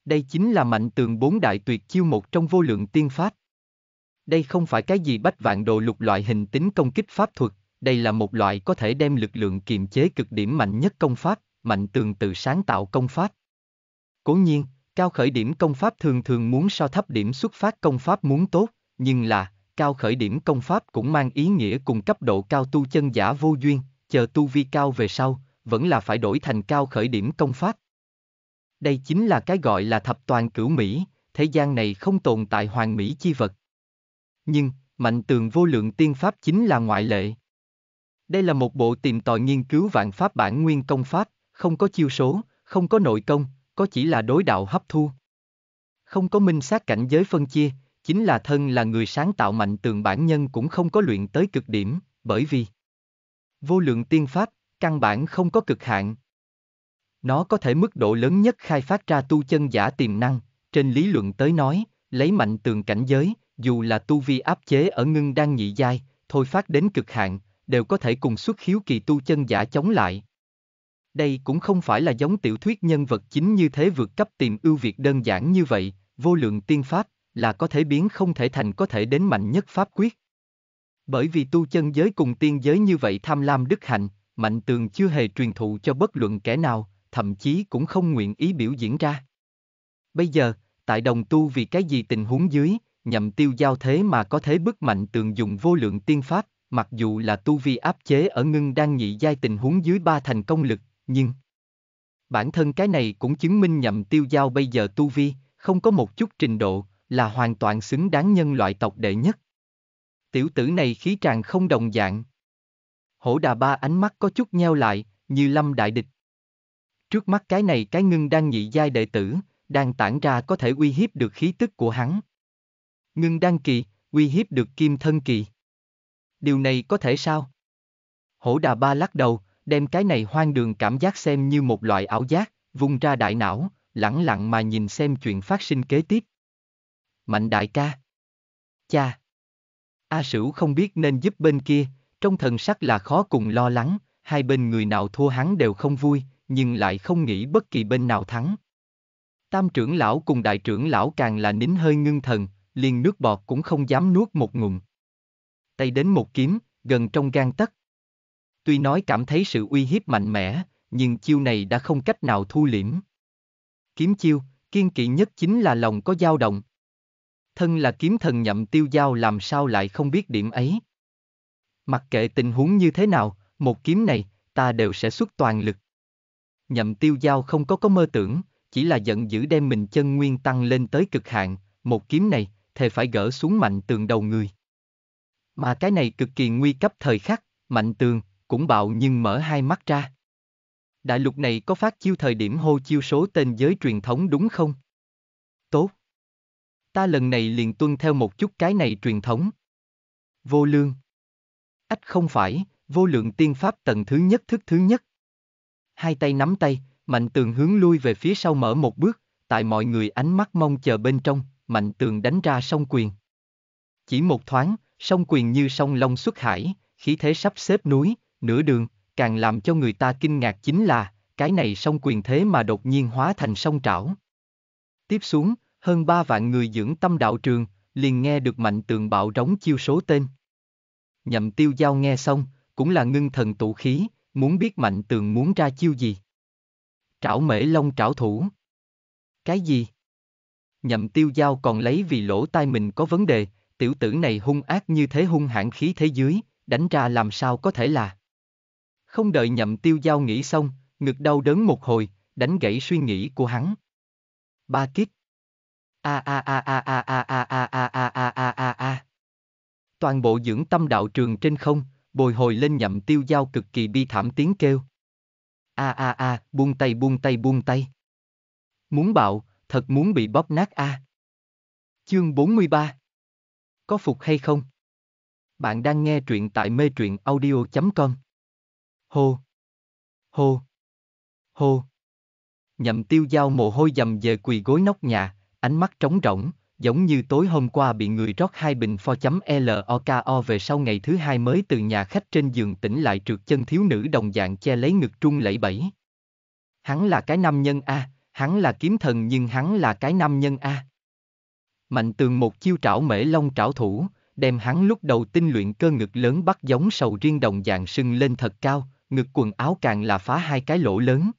Đây chính là mạnh tường bốn đại tuyệt chiêu một trong vô lượng tiên pháp. Đây không phải cái gì bách vạn đồ lục loại hình tính công kích pháp thuật, đây là một loại có thể đem lực lượng kiềm chế cực điểm mạnh nhất công pháp, mạnh tường tự sáng tạo công pháp. Cố nhiên, cao khởi điểm công pháp thường thường muốn so thấp điểm xuất phát công pháp muốn tốt, nhưng là, cao khởi điểm công pháp cũng mang ý nghĩa cùng cấp độ cao tu chân giả vô duyên, chờ tu vi cao về sau, vẫn là phải đổi thành cao khởi điểm công pháp. Đây chính là cái gọi là thập toàn cửu Mỹ, thế gian này không tồn tại hoàng Mỹ chi vật, nhưng, Mạnh Tường Vô Lượng Tiên Pháp chính là ngoại lệ. Đây là một bộ tìm tòi nghiên cứu vạn pháp bản nguyên công pháp, không có chiêu số, không có nội công, có chỉ là đối đạo hấp thu. Không có minh sát cảnh giới phân chia, chính là thân là người sáng tạo mạnh tường bản nhân cũng không có luyện tới cực điểm, bởi vì vô lượng tiên pháp, căn bản không có cực hạn. Nó có thể mức độ lớn nhất khai phát ra tu chân giả tiềm năng, trên lý luận tới nói, lấy mạnh tường cảnh giới, dù là tu vi áp chế ở ngưng đang nhị giai, thôi phát đến cực hạn, đều có thể cùng xuất khiếu kỳ tu chân giả chống lại. Đây cũng không phải là giống tiểu thuyết nhân vật chính như thế vượt cấp tìm ưu việt đơn giản như vậy, vô lượng tiên pháp, là có thể biến không thể thành có thể đến mạnh nhất pháp quyết. Bởi vì tu chân giới cùng tiên giới như vậy tham lam đức hạnh, mạnh tường chưa hề truyền thụ cho bất luận kẻ nào, thậm chí cũng không nguyện ý biểu diễn ra. Bây giờ, tại đồng tu vì cái gì tình huống dưới, nhằm tiêu giao thế mà có thế bức mạnh tường dùng vô lượng tiên pháp, mặc dù là tu vi áp chế ở ngưng đang nhị giai tình huống dưới ba thành công lực, nhưng bản thân cái này cũng chứng minh nhậm tiêu giao bây giờ tu vi, không có một chút trình độ, là hoàn toàn xứng đáng nhân loại tộc đệ nhất. Tiểu tử này khí tràng không đồng dạng. Hổ đà ba ánh mắt có chút nheo lại, như lâm đại địch. Trước mắt cái này cái ngưng đang nhị giai đệ tử, đang tản ra có thể uy hiếp được khí tức của hắn ngưng đăng kỳ, uy hiếp được kim thân kỳ. Điều này có thể sao? Hổ đà ba lắc đầu, đem cái này hoang đường cảm giác xem như một loại ảo giác, vung ra đại não, lẳng lặng mà nhìn xem chuyện phát sinh kế tiếp. Mạnh đại ca. Cha. A Sửu không biết nên giúp bên kia, trong thần sắc là khó cùng lo lắng, hai bên người nào thua hắn đều không vui, nhưng lại không nghĩ bất kỳ bên nào thắng. Tam trưởng lão cùng đại trưởng lão càng là nín hơi ngưng thần, liền nước bọt cũng không dám nuốt một ngụm. Tay đến một kiếm, gần trong gan tất. Tuy nói cảm thấy sự uy hiếp mạnh mẽ, nhưng chiêu này đã không cách nào thu liễm. Kiếm chiêu, kiên kỵ nhất chính là lòng có dao động. Thân là kiếm thần nhậm tiêu giao làm sao lại không biết điểm ấy. Mặc kệ tình huống như thế nào, một kiếm này, ta đều sẽ xuất toàn lực. Nhậm tiêu giao không có có mơ tưởng, chỉ là giận dữ đem mình chân nguyên tăng lên tới cực hạn, một kiếm này, thề phải gỡ xuống mạnh tường đầu người. Mà cái này cực kỳ nguy cấp thời khắc, mạnh tường, cũng bạo nhưng mở hai mắt ra. Đại lục này có phát chiêu thời điểm hô chiêu số tên giới truyền thống đúng không? Tốt. Ta lần này liền tuân theo một chút cái này truyền thống. Vô lương. Ách không phải, vô lượng tiên pháp tầng thứ nhất thức thứ nhất. Hai tay nắm tay, mạnh tường hướng lui về phía sau mở một bước, tại mọi người ánh mắt mong chờ bên trong, mạnh tường đánh ra sông quyền. Chỉ một thoáng, sông quyền như sông long xuất hải, khí thế sắp xếp núi, nửa đường, càng làm cho người ta kinh ngạc chính là, cái này sông quyền thế mà đột nhiên hóa thành sông trảo. Tiếp xuống, hơn ba vạn người dưỡng tâm đạo trường, liền nghe được mạnh tường bạo rống chiêu số tên. Nhậm tiêu giao nghe xong, cũng là ngưng thần tụ khí, muốn biết mạnh tường muốn ra chiêu gì. Trảo mễ long trảo thủ. Cái gì? Nhậm tiêu giao còn lấy vì lỗ tai mình có vấn đề, tiểu tử này hung ác như thế hung hãn khí thế dưới, đánh ra làm sao có thể là. Không đợi nhậm tiêu giao nghĩ xong, ngực đau đớn một hồi, đánh gãy suy nghĩ của hắn. Ba kiếp. A a a a a a a a a a a a a a. Toàn bộ dưỡng tâm đạo trường trên không, bồi hồi lên nhậm tiêu giao cực kỳ bi thảm tiếng kêu. A a a, buông tay buông tay buông tay. Muốn bạo, thật muốn bị bóp nát a. À. Chương 43 Có phục hay không? Bạn đang nghe truyện tại mê truyện audio.com Hô Hô Hô Nhậm tiêu dao mồ hôi dầm về quỳ gối nóc nhà, ánh mắt trống rỗng, giống như tối hôm qua bị người rót hai bình pho.loko chấm về sau ngày thứ hai mới từ nhà khách trên giường tỉnh lại trượt chân thiếu nữ đồng dạng che lấy ngực trung lẫy bẫy. Hắn là cái nam nhân a, à, hắn là kiếm thần nhưng hắn là cái nam nhân A. Mạnh tường một chiêu trảo mễ long trảo thủ, đem hắn lúc đầu tinh luyện cơ ngực lớn bắt giống sầu riêng đồng dạng sưng lên thật cao, ngực quần áo càng là phá hai cái lỗ lớn.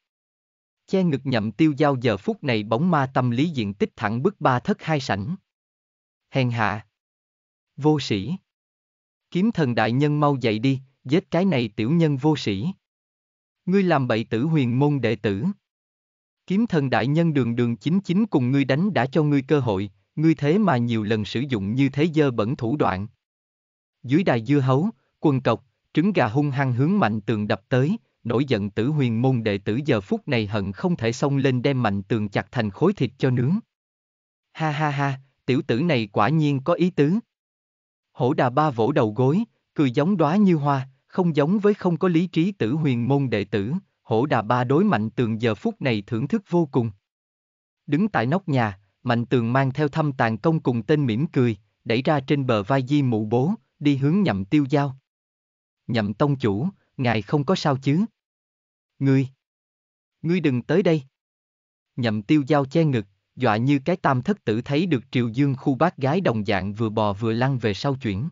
Che ngực nhậm tiêu giao giờ phút này bóng ma tâm lý diện tích thẳng bước ba thất hai sảnh. Hèn hạ. Vô sĩ. Kiếm thần đại nhân mau dậy đi, giết cái này tiểu nhân vô sĩ. Ngươi làm bậy tử huyền môn đệ tử. Kiếm thần đại nhân đường đường chính chính cùng ngươi đánh đã cho ngươi cơ hội, ngươi thế mà nhiều lần sử dụng như thế dơ bẩn thủ đoạn. Dưới đài dưa hấu, quần cọc, trứng gà hung hăng hướng mạnh tường đập tới, nổi giận tử huyền môn đệ tử giờ phút này hận không thể xông lên đem mạnh tường chặt thành khối thịt cho nướng. Ha ha ha, tiểu tử này quả nhiên có ý tứ. Hổ đà ba vỗ đầu gối, cười giống đóa như hoa, không giống với không có lý trí tử huyền môn đệ tử, hổ đà ba đối mạnh tường giờ phút này thưởng thức vô cùng. Đứng tại nóc nhà, mạnh tường mang theo thâm tàn công cùng tên mỉm cười, đẩy ra trên bờ vai di mụ bố, đi hướng nhậm tiêu giao. Nhậm tông chủ, ngài không có sao chứ? Ngươi! Ngươi đừng tới đây! Nhậm tiêu giao che ngực, dọa như cái tam thất tử thấy được triều dương khu bác gái đồng dạng vừa bò vừa lăn về sau chuyển.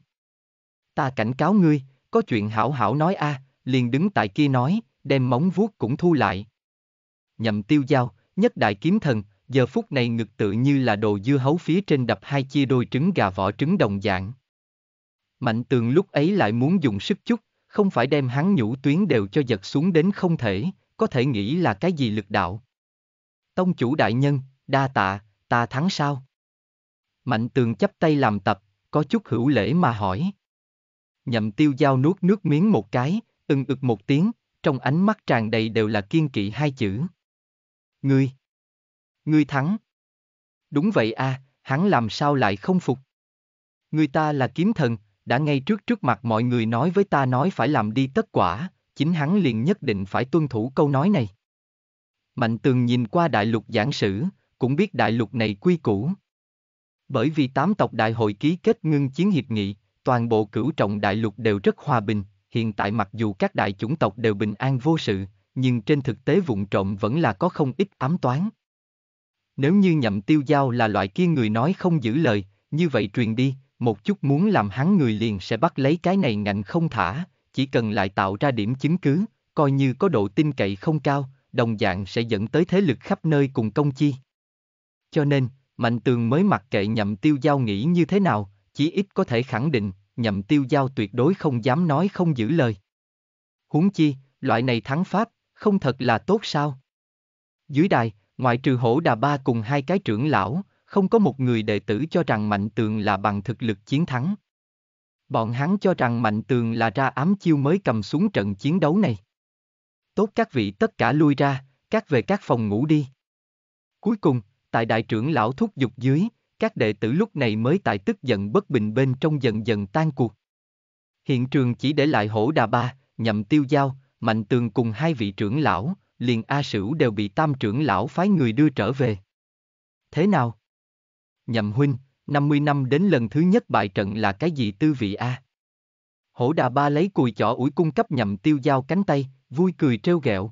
Ta cảnh cáo ngươi, có chuyện hảo hảo nói a, à, liền đứng tại kia nói, đem móng vuốt cũng thu lại. Nhậm tiêu Giao nhất đại kiếm thần, giờ phút này ngực tự như là đồ dưa hấu phía trên đập hai chia đôi trứng gà vỏ trứng đồng dạng. Mạnh tường lúc ấy lại muốn dùng sức chút, không phải đem hắn nhũ tuyến đều cho giật xuống đến không thể, có thể nghĩ là cái gì lực đạo. Tông chủ đại nhân, đa tạ, ta thắng sao? Mạnh tường chấp tay làm tập, có chút hữu lễ mà hỏi. Nhậm tiêu Giao nuốt nước miếng một cái, ưng ực một tiếng, trong ánh mắt tràn đầy đều là kiên kỵ hai chữ. Ngươi! Ngươi thắng! Đúng vậy a, à, hắn làm sao lại không phục? Người ta là kiếm thần, đã ngay trước trước mặt mọi người nói với ta nói phải làm đi tất quả, chính hắn liền nhất định phải tuân thủ câu nói này. Mạnh tường nhìn qua đại lục giảng sử, cũng biết đại lục này quy củ. Bởi vì tám tộc đại hội ký kết ngưng chiến hiệp nghị, toàn bộ cửu trọng đại lục đều rất hòa bình, hiện tại mặc dù các đại chủng tộc đều bình an vô sự, nhưng trên thực tế vụn trộm vẫn là có không ít ám toán. Nếu như nhậm tiêu giao là loại kia người nói không giữ lời, như vậy truyền đi, một chút muốn làm hắn người liền sẽ bắt lấy cái này ngạnh không thả, chỉ cần lại tạo ra điểm chứng cứ, coi như có độ tin cậy không cao, đồng dạng sẽ dẫn tới thế lực khắp nơi cùng công chi. Cho nên, Mạnh Tường mới mặc kệ nhậm tiêu giao nghĩ như thế nào, chỉ ít có thể khẳng định, nhậm tiêu giao tuyệt đối không dám nói không giữ lời. Huống chi, loại này thắng Pháp, không thật là tốt sao? Dưới đài, ngoại trừ hổ đà ba cùng hai cái trưởng lão, không có một người đệ tử cho rằng mạnh tường là bằng thực lực chiến thắng. Bọn hắn cho rằng mạnh tường là ra ám chiêu mới cầm xuống trận chiến đấu này. Tốt các vị tất cả lui ra, các về các phòng ngủ đi. Cuối cùng, tại đại trưởng lão thúc giục dưới, các đệ tử lúc này mới tại tức giận bất bình bên trong dần dần tan cuộc. Hiện trường chỉ để lại hổ đà ba, nhậm tiêu giao, mạnh tường cùng hai vị trưởng lão, liền A Sửu đều bị tam trưởng lão phái người đưa trở về. Thế nào? Nhậm huynh, 50 năm đến lần thứ nhất bại trận là cái gì tư vị A? Hổ đà ba lấy cùi chỏ ủi cung cấp nhậm tiêu giao cánh tay, vui cười trêu ghẹo.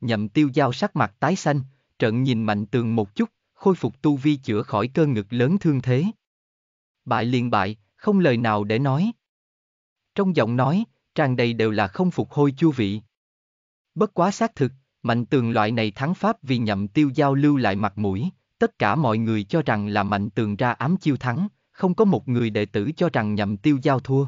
Nhậm tiêu giao sắc mặt tái xanh, trận nhìn mạnh tường một chút, khôi phục tu vi chữa khỏi cơn ngực lớn thương thế. Bại liền bại, không lời nào để nói. Trong giọng nói, tràn đầy đều là không phục hồi chu vị. Bất quá xác thực, mạnh tường loại này thắng pháp vì nhậm tiêu giao lưu lại mặt mũi, tất cả mọi người cho rằng là mạnh tường ra ám chiêu thắng, không có một người đệ tử cho rằng nhậm tiêu giao thua.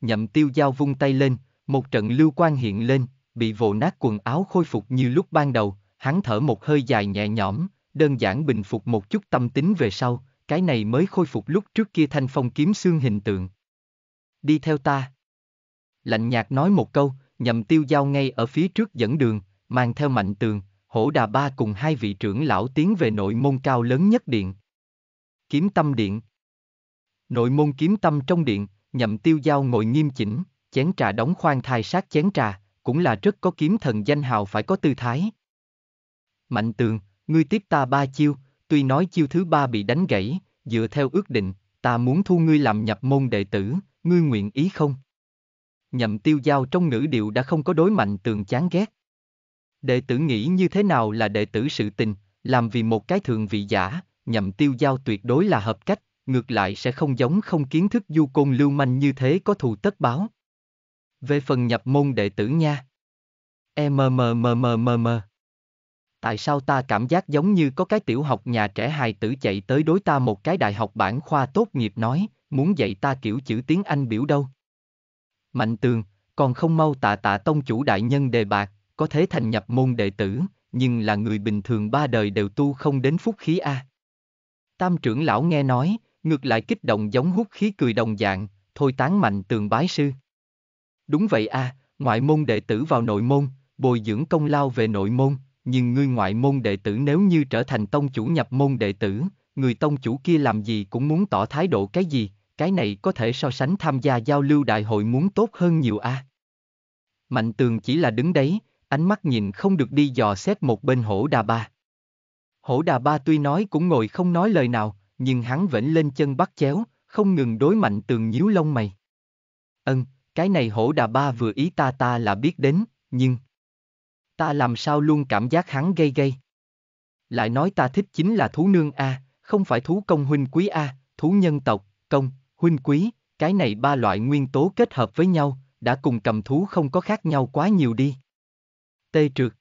Nhậm tiêu giao vung tay lên, một trận lưu quan hiện lên, bị vồ nát quần áo khôi phục như lúc ban đầu, hắn thở một hơi dài nhẹ nhõm, đơn giản bình phục một chút tâm tính về sau, cái này mới khôi phục lúc trước kia thanh phong kiếm xương hình tượng. Đi theo ta. Lạnh nhạt nói một câu, nhầm tiêu giao ngay ở phía trước dẫn đường, mang theo mạnh tường, hổ đà ba cùng hai vị trưởng lão tiến về nội môn cao lớn nhất điện. Kiếm tâm điện. Nội môn kiếm tâm trong điện, nhậm tiêu giao ngồi nghiêm chỉnh, chén trà đóng khoan thai sát chén trà, cũng là rất có kiếm thần danh hào phải có tư thái. Mạnh tường, ngươi tiếp ta ba chiêu, tuy nói chiêu thứ ba bị đánh gãy, dựa theo ước định, ta muốn thu ngươi làm nhập môn đệ tử, ngươi nguyện ý không? Nhậm tiêu giao trong ngữ điệu đã không có đối mạnh tường chán ghét. Đệ tử nghĩ như thế nào là đệ tử sự tình, làm vì một cái thường vị giả, nhậm tiêu giao tuyệt đối là hợp cách, ngược lại sẽ không giống không kiến thức du côn lưu manh như thế có thù tất báo. Về phần nhập môn đệ tử nha. E mờ mờ mờ mờ mờ mờ tại sao ta cảm giác giống như có cái tiểu học nhà trẻ hài tử chạy tới đối ta một cái đại học bản khoa tốt nghiệp nói, muốn dạy ta kiểu chữ tiếng Anh biểu đâu. Mạnh tường, còn không mau tạ tạ tông chủ đại nhân đề bạc, có thế thành nhập môn đệ tử, nhưng là người bình thường ba đời đều tu không đến phúc khí A. Tam trưởng lão nghe nói, ngược lại kích động giống hút khí cười đồng dạng, thôi tán mạnh tường bái sư. Đúng vậy A, ngoại môn đệ tử vào nội môn, bồi dưỡng công lao về nội môn, nhưng ngươi ngoại môn đệ tử nếu như trở thành tông chủ nhập môn đệ tử, người tông chủ kia làm gì cũng muốn tỏ thái độ cái gì, cái này có thể so sánh tham gia giao lưu đại hội muốn tốt hơn nhiều a. À? Mạnh tường chỉ là đứng đấy, ánh mắt nhìn không được đi dò xét một bên hổ đà ba. Hổ đà ba tuy nói cũng ngồi không nói lời nào, nhưng hắn vẫn lên chân bắt chéo, không ngừng đối mạnh tường nhíu lông mày. Ân, cái này hổ đà ba vừa ý ta ta là biết đến, nhưng... Ta làm sao luôn cảm giác hắn gây gây. Lại nói ta thích chính là thú nương A, không phải thú công huynh quý A, thú nhân tộc, công, huynh quý, cái này ba loại nguyên tố kết hợp với nhau, đã cùng cầm thú không có khác nhau quá nhiều đi. Tê trượt.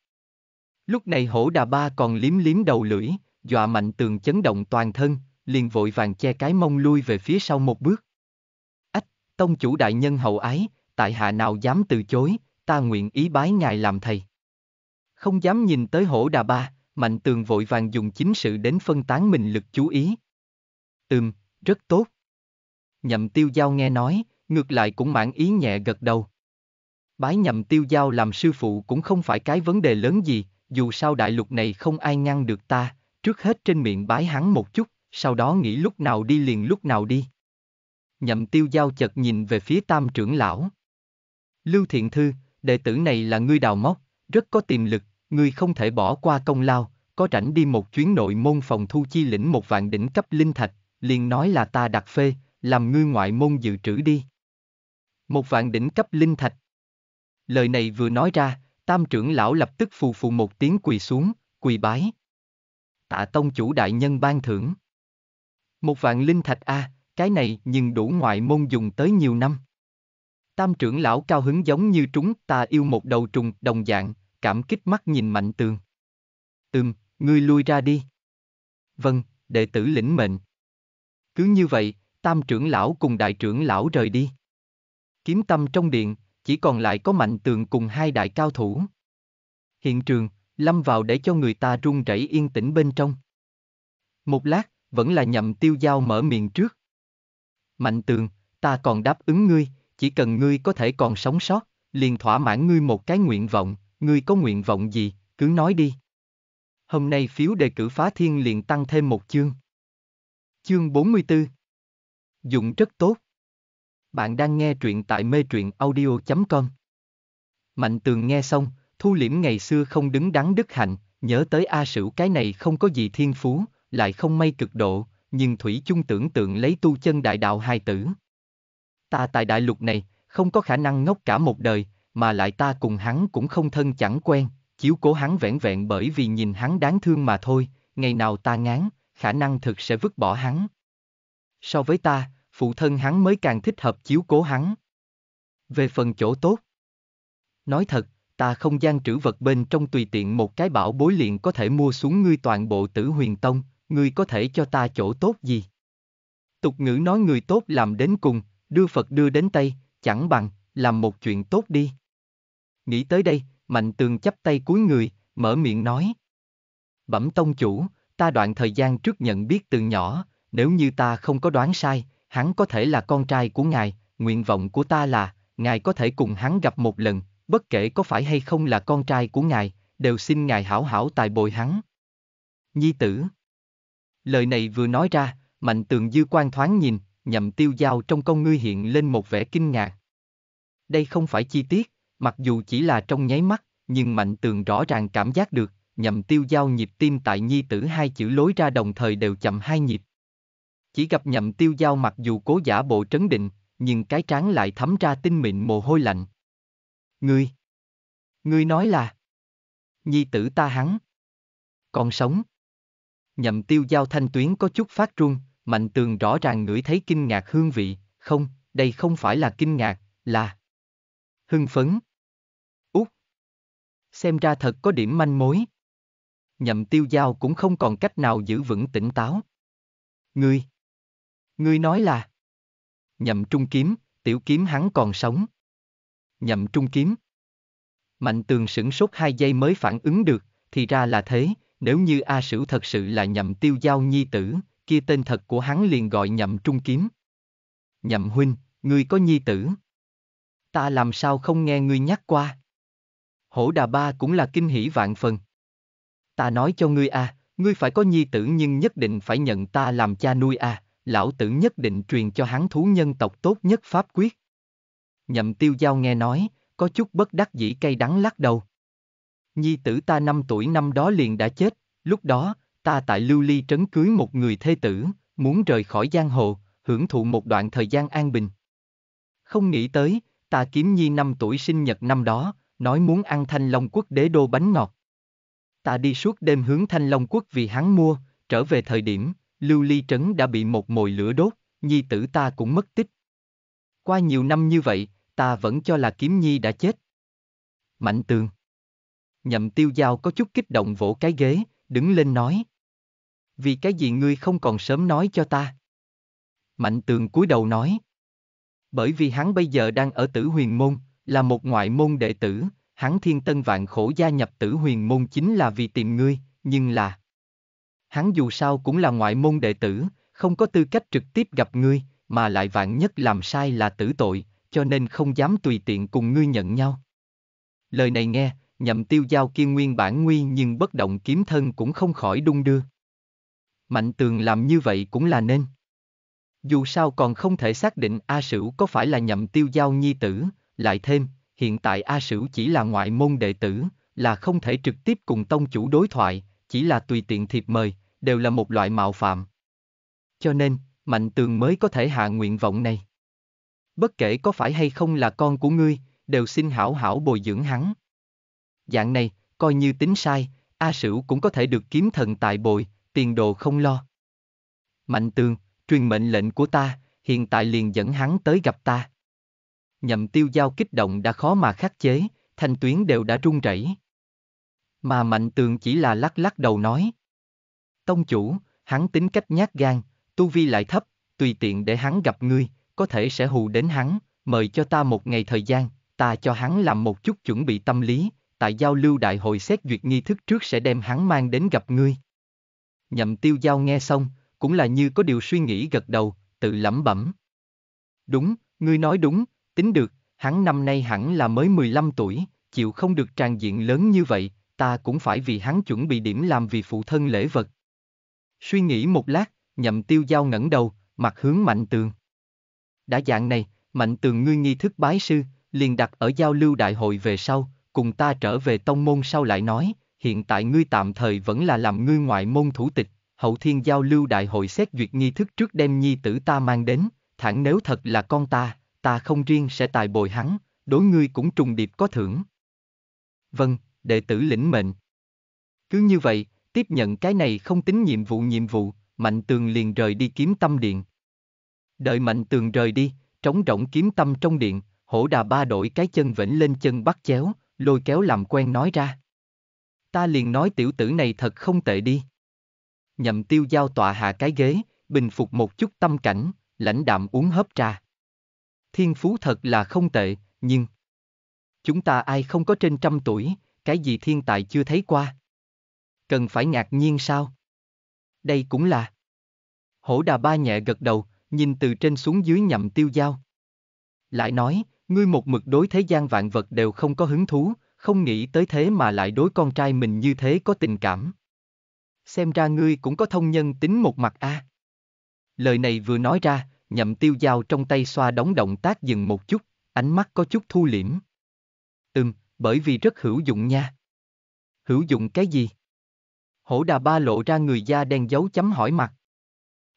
Lúc này hổ đà ba còn liếm liếm đầu lưỡi, dọa mạnh tường chấn động toàn thân, liền vội vàng che cái mông lui về phía sau một bước. Ách, tông chủ đại nhân hậu ái, tại hạ nào dám từ chối, ta nguyện ý bái ngài làm thầy không dám nhìn tới hổ đà ba, mạnh tường vội vàng dùng chính sự đến phân tán mình lực chú ý. Ừm, rất tốt. Nhậm tiêu giao nghe nói, ngược lại cũng mãn ý nhẹ gật đầu. Bái nhậm tiêu giao làm sư phụ cũng không phải cái vấn đề lớn gì, dù sao đại lục này không ai ngăn được ta, trước hết trên miệng bái hắn một chút, sau đó nghĩ lúc nào đi liền lúc nào đi. Nhậm tiêu giao chợt nhìn về phía tam trưởng lão. Lưu Thiện Thư, đệ tử này là ngươi đào móc, rất có tiềm lực, ngươi không thể bỏ qua công lao, có rảnh đi một chuyến nội môn phòng thu chi lĩnh một vạn đỉnh cấp linh thạch, liền nói là ta đặt phê, làm ngươi ngoại môn dự trữ đi. Một vạn đỉnh cấp linh thạch. Lời này vừa nói ra, tam trưởng lão lập tức phù phù một tiếng quỳ xuống, quỳ bái. Tạ tông chủ đại nhân ban thưởng. Một vạn linh thạch a, à, cái này nhưng đủ ngoại môn dùng tới nhiều năm. Tam trưởng lão cao hứng giống như trúng ta yêu một đầu trùng đồng dạng, cảm kích mắt nhìn mạnh tường. Ừm, ngươi lui ra đi. Vâng, đệ tử lĩnh mệnh. Cứ như vậy, tam trưởng lão cùng đại trưởng lão rời đi. Kiếm tâm trong điện, chỉ còn lại có mạnh tường cùng hai đại cao thủ. Hiện trường, lâm vào để cho người ta run rẩy yên tĩnh bên trong. Một lát, vẫn là nhậm tiêu giao mở miệng trước. Mạnh tường, ta còn đáp ứng ngươi, chỉ cần ngươi có thể còn sống sót, liền thỏa mãn ngươi một cái nguyện vọng, Ngươi có nguyện vọng gì, cứ nói đi. Hôm nay phiếu đề cử phá thiên liền tăng thêm một chương. Chương 44 Dụng rất tốt. Bạn đang nghe truyện tại mê truyện audio.com Mạnh tường nghe xong, thu liễm ngày xưa không đứng đắn đức hạnh, nhớ tới A Sửu cái này không có gì thiên phú, lại không may cực độ, nhưng Thủy chung tưởng tượng lấy tu chân đại đạo hai tử. Ta tại đại lục này, không có khả năng ngốc cả một đời, mà lại ta cùng hắn cũng không thân chẳng quen, chiếu cố hắn vẻn vẹn bởi vì nhìn hắn đáng thương mà thôi, ngày nào ta ngán, khả năng thực sẽ vứt bỏ hắn. So với ta, phụ thân hắn mới càng thích hợp chiếu cố hắn. Về phần chỗ tốt, nói thật, ta không gian trữ vật bên trong tùy tiện một cái bảo bối liền có thể mua xuống ngươi toàn bộ tử huyền tông, ngươi có thể cho ta chỗ tốt gì? Tục ngữ nói người tốt làm đến cùng, đưa Phật đưa đến Tây, chẳng bằng, làm một chuyện tốt đi. Nghĩ tới đây, Mạnh Tường chắp tay cúi người, mở miệng nói. Bẩm tông chủ, ta đoạn thời gian trước nhận biết từ nhỏ, nếu như ta không có đoán sai, hắn có thể là con trai của ngài, nguyện vọng của ta là, ngài có thể cùng hắn gặp một lần, bất kể có phải hay không là con trai của ngài, đều xin ngài hảo hảo tài bồi hắn. Nhi tử Lời này vừa nói ra, Mạnh Tường Dư quan thoáng nhìn, nhậm tiêu giao trong con ngươi hiện lên một vẻ kinh ngạc. Đây không phải chi tiết, Mặc dù chỉ là trong nháy mắt, nhưng Mạnh Tường rõ ràng cảm giác được, nhầm tiêu giao nhịp tim tại nhi tử hai chữ lối ra đồng thời đều chậm hai nhịp. Chỉ gặp nhậm tiêu giao mặc dù cố giả bộ trấn định, nhưng cái trán lại thấm ra tinh mịn mồ hôi lạnh. Ngươi! Ngươi nói là... Nhi tử ta hắn! Còn sống! Nhậm tiêu giao thanh tuyến có chút phát run, mạnh tường rõ ràng ngửi thấy kinh ngạc hương vị, không, đây không phải là kinh ngạc, là... Hưng phấn! xem ra thật có điểm manh mối. Nhậm tiêu giao cũng không còn cách nào giữ vững tỉnh táo. Ngươi! Ngươi nói là... Nhậm trung kiếm, tiểu kiếm hắn còn sống. Nhậm trung kiếm. Mạnh tường sửng sốt hai giây mới phản ứng được, thì ra là thế, nếu như A sửu thật sự là nhậm tiêu giao nhi tử, kia tên thật của hắn liền gọi nhậm trung kiếm. Nhậm huynh, ngươi có nhi tử. Ta làm sao không nghe ngươi nhắc qua? hổ đà ba cũng là kinh hỷ vạn phần. Ta nói cho ngươi a, à, ngươi phải có nhi tử nhưng nhất định phải nhận ta làm cha nuôi a, à, lão tử nhất định truyền cho hắn thú nhân tộc tốt nhất pháp quyết. Nhậm tiêu giao nghe nói, có chút bất đắc dĩ cay đắng lắc đầu. Nhi tử ta năm tuổi năm đó liền đã chết, lúc đó, ta tại lưu ly trấn cưới một người thê tử, muốn rời khỏi giang hồ, hưởng thụ một đoạn thời gian an bình. Không nghĩ tới, ta kiếm nhi năm tuổi sinh nhật năm đó, nói muốn ăn thanh long quốc đế đô bánh ngọt. Ta đi suốt đêm hướng thanh long quốc vì hắn mua, trở về thời điểm, lưu ly trấn đã bị một mồi lửa đốt, nhi tử ta cũng mất tích. Qua nhiều năm như vậy, ta vẫn cho là kiếm nhi đã chết. Mạnh tường. Nhậm tiêu giao có chút kích động vỗ cái ghế, đứng lên nói. Vì cái gì ngươi không còn sớm nói cho ta? Mạnh tường cúi đầu nói. Bởi vì hắn bây giờ đang ở tử huyền môn, là một ngoại môn đệ tử, hắn thiên tân vạn khổ gia nhập tử huyền môn chính là vì tìm ngươi, nhưng là... Hắn dù sao cũng là ngoại môn đệ tử, không có tư cách trực tiếp gặp ngươi, mà lại vạn nhất làm sai là tử tội, cho nên không dám tùy tiện cùng ngươi nhận nhau. Lời này nghe, nhậm tiêu giao kiên nguyên bản nguy nhưng bất động kiếm thân cũng không khỏi đung đưa. Mạnh tường làm như vậy cũng là nên. Dù sao còn không thể xác định A Sửu có phải là nhậm tiêu giao nhi tử, lại thêm, hiện tại A Sửu chỉ là ngoại môn đệ tử, là không thể trực tiếp cùng tông chủ đối thoại, chỉ là tùy tiện thiệp mời, đều là một loại mạo phạm. Cho nên, Mạnh Tường mới có thể hạ nguyện vọng này. Bất kể có phải hay không là con của ngươi, đều xin hảo hảo bồi dưỡng hắn. Dạng này, coi như tính sai, A Sửu cũng có thể được kiếm thần tại bồi, tiền đồ không lo. Mạnh Tường, truyền mệnh lệnh của ta, hiện tại liền dẫn hắn tới gặp ta nhậm tiêu giao kích động đã khó mà khắc chế, thanh tuyến đều đã run rẩy. Mà mạnh tường chỉ là lắc lắc đầu nói. Tông chủ, hắn tính cách nhát gan, tu vi lại thấp, tùy tiện để hắn gặp ngươi, có thể sẽ hù đến hắn, mời cho ta một ngày thời gian, ta cho hắn làm một chút chuẩn bị tâm lý, tại giao lưu đại hội xét duyệt nghi thức trước sẽ đem hắn mang đến gặp ngươi. Nhậm tiêu giao nghe xong, cũng là như có điều suy nghĩ gật đầu, tự lẩm bẩm. Đúng, ngươi nói đúng, tính được, hắn năm nay hẳn là mới 15 tuổi, chịu không được tràn diện lớn như vậy, ta cũng phải vì hắn chuẩn bị điểm làm vì phụ thân lễ vật. Suy nghĩ một lát, nhậm tiêu giao ngẩng đầu, mặt hướng mạnh tường. Đã dạng này, mạnh tường ngươi nghi thức bái sư, liền đặt ở giao lưu đại hội về sau, cùng ta trở về tông môn sau lại nói, hiện tại ngươi tạm thời vẫn là làm ngươi ngoại môn thủ tịch, hậu thiên giao lưu đại hội xét duyệt nghi thức trước đem nhi tử ta mang đến, thẳng nếu thật là con ta, ta không riêng sẽ tài bồi hắn, đối ngươi cũng trùng điệp có thưởng. Vâng, đệ tử lĩnh mệnh. Cứ như vậy, tiếp nhận cái này không tính nhiệm vụ nhiệm vụ, Mạnh Tường liền rời đi kiếm tâm điện. Đợi Mạnh Tường rời đi, trống rỗng kiếm tâm trong điện, hổ đà ba đổi cái chân vĩnh lên chân bắt chéo, lôi kéo làm quen nói ra. Ta liền nói tiểu tử này thật không tệ đi. Nhậm tiêu giao tọa hạ cái ghế, bình phục một chút tâm cảnh, lãnh đạm uống hớp trà thiên phú thật là không tệ, nhưng... Chúng ta ai không có trên trăm tuổi, cái gì thiên tài chưa thấy qua? Cần phải ngạc nhiên sao? Đây cũng là... Hổ đà ba nhẹ gật đầu, nhìn từ trên xuống dưới nhậm tiêu dao. Lại nói, ngươi một mực đối thế gian vạn vật đều không có hứng thú, không nghĩ tới thế mà lại đối con trai mình như thế có tình cảm. Xem ra ngươi cũng có thông nhân tính một mặt a. À. Lời này vừa nói ra, nhậm tiêu dao trong tay xoa đóng động tác dừng một chút, ánh mắt có chút thu liễm. Ừm, bởi vì rất hữu dụng nha. Hữu dụng cái gì? Hổ đà ba lộ ra người da đen dấu chấm hỏi mặt.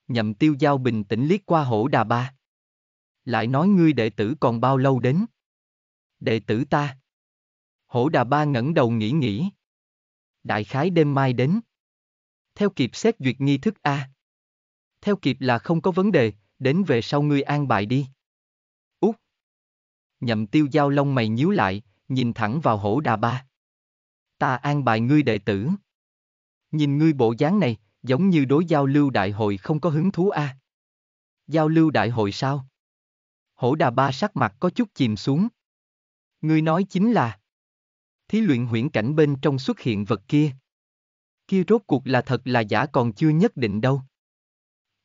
Nhậm tiêu giao bình tĩnh liếc qua hổ đà ba. Lại nói ngươi đệ tử còn bao lâu đến? Đệ tử ta. Hổ đà ba ngẩng đầu nghĩ nghĩ. Đại khái đêm mai đến. Theo kịp xét duyệt nghi thức A. Theo kịp là không có vấn đề, đến về sau ngươi an bài đi. Út. Nhậm tiêu giao lông mày nhíu lại, nhìn thẳng vào hổ đà ba. Ta an bài ngươi đệ tử. Nhìn ngươi bộ dáng này, giống như đối giao lưu đại hội không có hứng thú a. À. Giao lưu đại hội sao? Hổ đà ba sắc mặt có chút chìm xuống. Ngươi nói chính là Thí luyện huyễn cảnh bên trong xuất hiện vật kia. Kia rốt cuộc là thật là giả còn chưa nhất định đâu.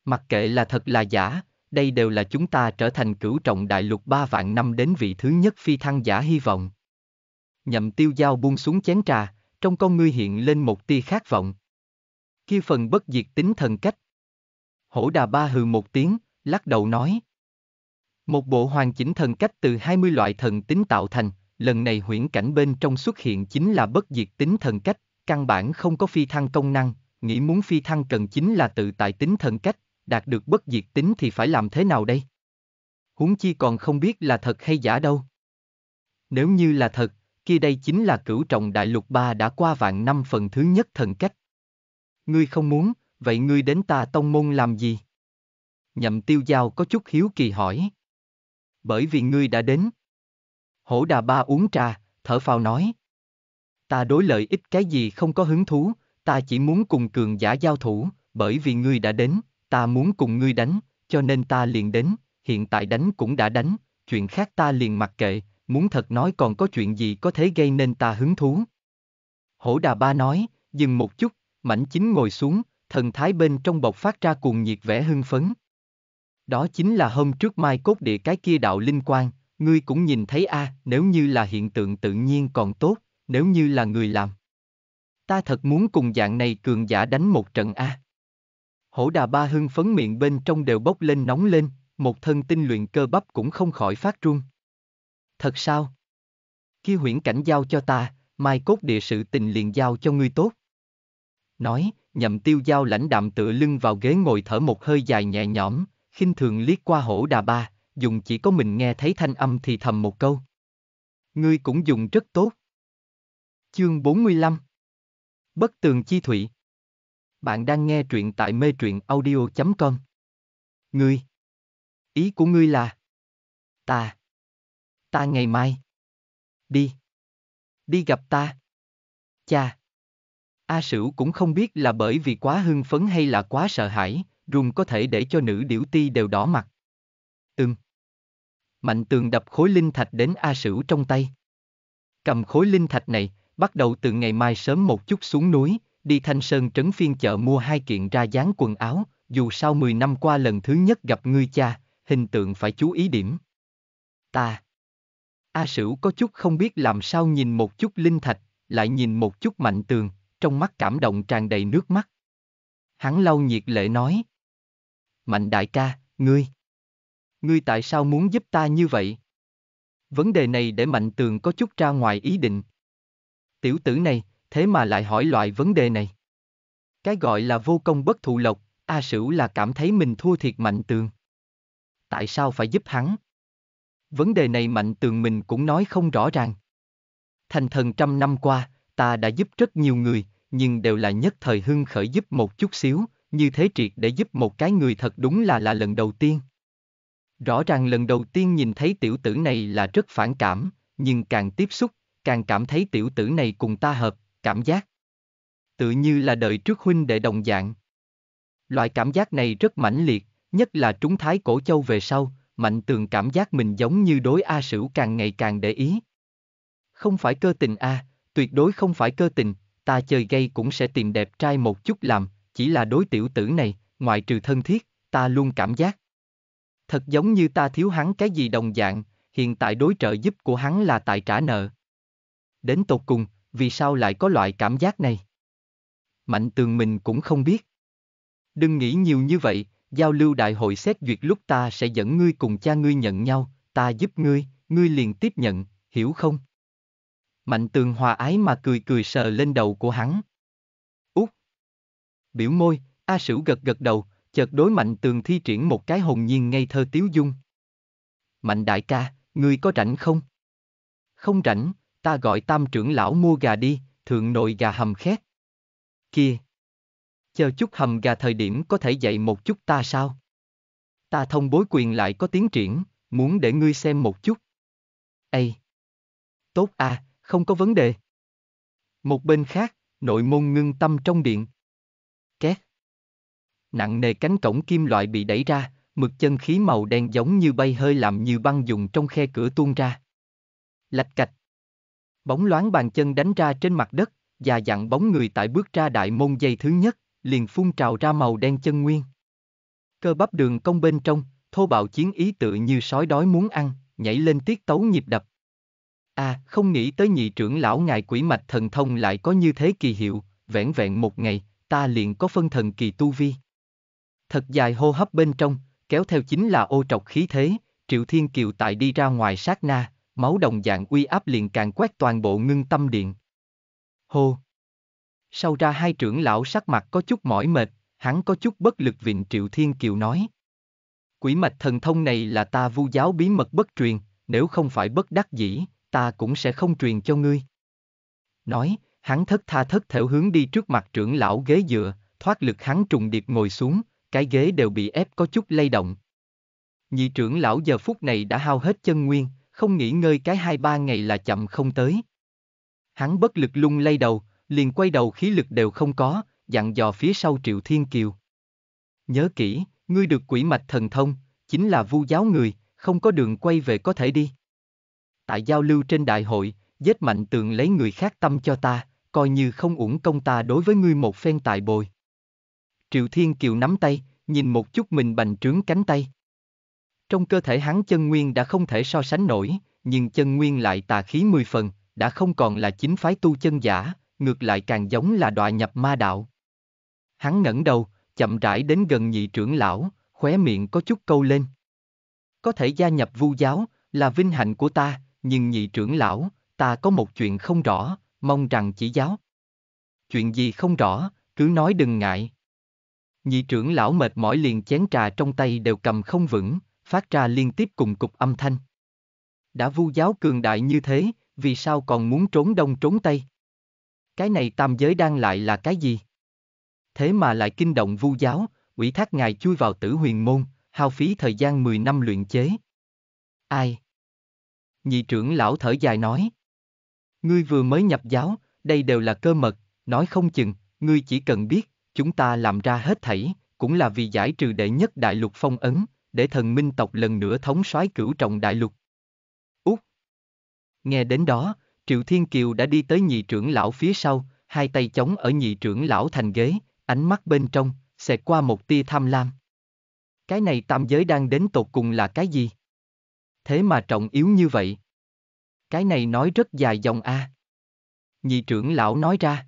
Mặc kệ là thật là giả, đây đều là chúng ta trở thành cửu trọng đại lục ba vạn năm đến vị thứ nhất phi thăng giả hy vọng. Nhậm tiêu dao buông xuống chén trà, trong con ngươi hiện lên một tia khát vọng. Khi phần bất diệt tính thần cách. Hổ đà ba hừ một tiếng, lắc đầu nói. Một bộ hoàn chỉnh thần cách từ 20 loại thần tính tạo thành, lần này huyễn cảnh bên trong xuất hiện chính là bất diệt tính thần cách, căn bản không có phi thăng công năng, nghĩ muốn phi thăng cần chính là tự tại tính thần cách, đạt được bất diệt tính thì phải làm thế nào đây? Huống chi còn không biết là thật hay giả đâu. Nếu như là thật, kia đây chính là cửu trọng đại lục ba đã qua vạn năm phần thứ nhất thần cách. Ngươi không muốn, vậy ngươi đến ta tông môn làm gì? Nhậm tiêu giao có chút hiếu kỳ hỏi. Bởi vì ngươi đã đến. Hổ đà ba uống trà, thở phào nói. Ta đối lợi ích cái gì không có hứng thú, ta chỉ muốn cùng cường giả giao thủ, bởi vì ngươi đã đến ta muốn cùng ngươi đánh, cho nên ta liền đến, hiện tại đánh cũng đã đánh, chuyện khác ta liền mặc kệ, muốn thật nói còn có chuyện gì có thể gây nên ta hứng thú. Hổ đà ba nói, dừng một chút, mảnh chính ngồi xuống, thần thái bên trong bọc phát ra cuồng nhiệt vẻ hưng phấn. Đó chính là hôm trước mai cốt địa cái kia đạo linh quan, ngươi cũng nhìn thấy a, à, nếu như là hiện tượng tự nhiên còn tốt, nếu như là người làm. Ta thật muốn cùng dạng này cường giả đánh một trận a. À. Hổ đà ba hưng phấn miệng bên trong đều bốc lên nóng lên, một thân tinh luyện cơ bắp cũng không khỏi phát run. Thật sao? Khi huyễn cảnh giao cho ta, mai cốt địa sự tình liền giao cho ngươi tốt. Nói, nhậm tiêu giao lãnh đạm tựa lưng vào ghế ngồi thở một hơi dài nhẹ nhõm, khinh thường liếc qua hổ đà ba, dùng chỉ có mình nghe thấy thanh âm thì thầm một câu. Ngươi cũng dùng rất tốt. Chương 45 Bất tường chi thụy. Bạn đang nghe truyện tại mê truyện audio.com. Ngươi. Ý của ngươi là. Ta. Ta ngày mai. Đi. Đi gặp ta. Cha. A Sửu cũng không biết là bởi vì quá hưng phấn hay là quá sợ hãi, run có thể để cho nữ điểu ti đều đỏ mặt. Ừm. Mạnh tường đập khối linh thạch đến A Sửu trong tay. Cầm khối linh thạch này, bắt đầu từ ngày mai sớm một chút xuống núi, đi Thanh Sơn trấn phiên chợ mua hai kiện ra dáng quần áo, dù sau 10 năm qua lần thứ nhất gặp ngươi cha, hình tượng phải chú ý điểm. Ta. A Sửu có chút không biết làm sao nhìn một chút linh thạch, lại nhìn một chút mạnh tường, trong mắt cảm động tràn đầy nước mắt. Hắn lau nhiệt lệ nói. Mạnh đại ca, ngươi. Ngươi tại sao muốn giúp ta như vậy? Vấn đề này để mạnh tường có chút ra ngoài ý định. Tiểu tử này, thế mà lại hỏi loại vấn đề này. Cái gọi là vô công bất thụ lộc, A Sửu là cảm thấy mình thua thiệt mạnh tường. Tại sao phải giúp hắn? Vấn đề này mạnh tường mình cũng nói không rõ ràng. Thành thần trăm năm qua, ta đã giúp rất nhiều người, nhưng đều là nhất thời hưng khởi giúp một chút xíu, như thế triệt để giúp một cái người thật đúng là là lần đầu tiên. Rõ ràng lần đầu tiên nhìn thấy tiểu tử này là rất phản cảm, nhưng càng tiếp xúc, càng cảm thấy tiểu tử này cùng ta hợp, cảm giác. Tự như là đợi trước huynh đệ đồng dạng. Loại cảm giác này rất mãnh liệt, nhất là trúng thái cổ châu về sau, mạnh tường cảm giác mình giống như đối A Sửu càng ngày càng để ý. Không phải cơ tình A, tuyệt đối không phải cơ tình, ta chơi gay cũng sẽ tìm đẹp trai một chút làm, chỉ là đối tiểu tử này, ngoại trừ thân thiết, ta luôn cảm giác. Thật giống như ta thiếu hắn cái gì đồng dạng, hiện tại đối trợ giúp của hắn là tại trả nợ. Đến tột cùng, vì sao lại có loại cảm giác này? Mạnh tường mình cũng không biết. Đừng nghĩ nhiều như vậy, giao lưu đại hội xét duyệt lúc ta sẽ dẫn ngươi cùng cha ngươi nhận nhau, ta giúp ngươi, ngươi liền tiếp nhận, hiểu không? Mạnh tường hòa ái mà cười cười sờ lên đầu của hắn. Út! Biểu môi, A Sửu gật gật đầu, chợt đối mạnh tường thi triển một cái hồn nhiên ngây thơ tiếu dung. Mạnh đại ca, ngươi có rảnh không? Không rảnh, Ta gọi tam trưởng lão mua gà đi, thượng nội gà hầm khét. kia, Chờ chút hầm gà thời điểm có thể dạy một chút ta sao? Ta thông bối quyền lại có tiến triển, muốn để ngươi xem một chút. Ây! Tốt à, không có vấn đề. Một bên khác, nội môn ngưng tâm trong điện. Két! Nặng nề cánh cổng kim loại bị đẩy ra, mực chân khí màu đen giống như bay hơi làm như băng dùng trong khe cửa tuôn ra. Lạch cạch, Bóng loáng bàn chân đánh ra trên mặt đất, già dặn bóng người tại bước ra đại môn giây thứ nhất, liền phun trào ra màu đen chân nguyên. Cơ bắp đường cong bên trong, thô bạo chiến ý tự như sói đói muốn ăn, nhảy lên tiết tấu nhịp đập. À, không nghĩ tới nhị trưởng lão ngài quỷ mạch thần thông lại có như thế kỳ hiệu, vẻn vẹn một ngày, ta liền có phân thần kỳ tu vi. Thật dài hô hấp bên trong, kéo theo chính là ô trọc khí thế, Triệu Thiên Kiều tại đi ra ngoài sát na, máu đồng dạng uy áp liền càng quét toàn bộ ngưng tâm điện. Hô! Sau ra hai trưởng lão sắc mặt có chút mỏi mệt, hắn có chút bất lực vịnh Triệu Thiên Kiều nói. Quỷ mạch thần thông này là ta vu giáo bí mật bất truyền, nếu không phải bất đắc dĩ, ta cũng sẽ không truyền cho ngươi. Nói, hắn thất tha thất thểu hướng đi trước mặt trưởng lão ghế dựa, thoát lực hắn trùng điệp ngồi xuống, cái ghế đều bị ép có chút lay động. Nhị trưởng lão giờ phút này đã hao hết chân nguyên, không nghỉ ngơi cái hai ba ngày là chậm không tới. Hắn bất lực lung lay đầu, liền quay đầu khí lực đều không có, dặn dò phía sau Triệu Thiên Kiều. Nhớ kỹ, ngươi được quỷ mạch thần thông, chính là vu giáo người, không có đường quay về có thể đi. Tại giao lưu trên đại hội, giết mạnh tường lấy người khác tâm cho ta, coi như không uổng công ta đối với ngươi một phen tại bồi. Triệu Thiên Kiều nắm tay, nhìn một chút mình bành trướng cánh tay. Trong cơ thể hắn chân nguyên đã không thể so sánh nổi, nhưng chân nguyên lại tà khí mười phần, đã không còn là chính phái tu chân giả, ngược lại càng giống là đọa nhập ma đạo. Hắn ngẩng đầu, chậm rãi đến gần nhị trưởng lão, khóe miệng có chút câu lên. Có thể gia nhập vu giáo, là vinh hạnh của ta, nhưng nhị trưởng lão, ta có một chuyện không rõ, mong rằng chỉ giáo. Chuyện gì không rõ, cứ nói đừng ngại. Nhị trưởng lão mệt mỏi liền chén trà trong tay đều cầm không vững, phát ra liên tiếp cùng cục âm thanh. Đã vu giáo cường đại như thế, vì sao còn muốn trốn đông trốn tây? Cái này tam giới đang lại là cái gì? Thế mà lại kinh động vu giáo, ủy thác ngài chui vào tử huyền môn, hao phí thời gian 10 năm luyện chế. Ai? Nhị trưởng lão thở dài nói. Ngươi vừa mới nhập giáo, đây đều là cơ mật, nói không chừng, ngươi chỉ cần biết, chúng ta làm ra hết thảy, cũng là vì giải trừ đệ nhất đại lục phong ấn, để thần minh tộc lần nữa thống soái cửu trọng đại lục. Úc! Nghe đến đó, Triệu Thiên Kiều đã đi tới nhị trưởng lão phía sau, hai tay chống ở nhị trưởng lão thành ghế, ánh mắt bên trong, xẹt qua một tia tham lam. Cái này tam giới đang đến tột cùng là cái gì? Thế mà trọng yếu như vậy. Cái này nói rất dài dòng a. Nhị trưởng lão nói ra.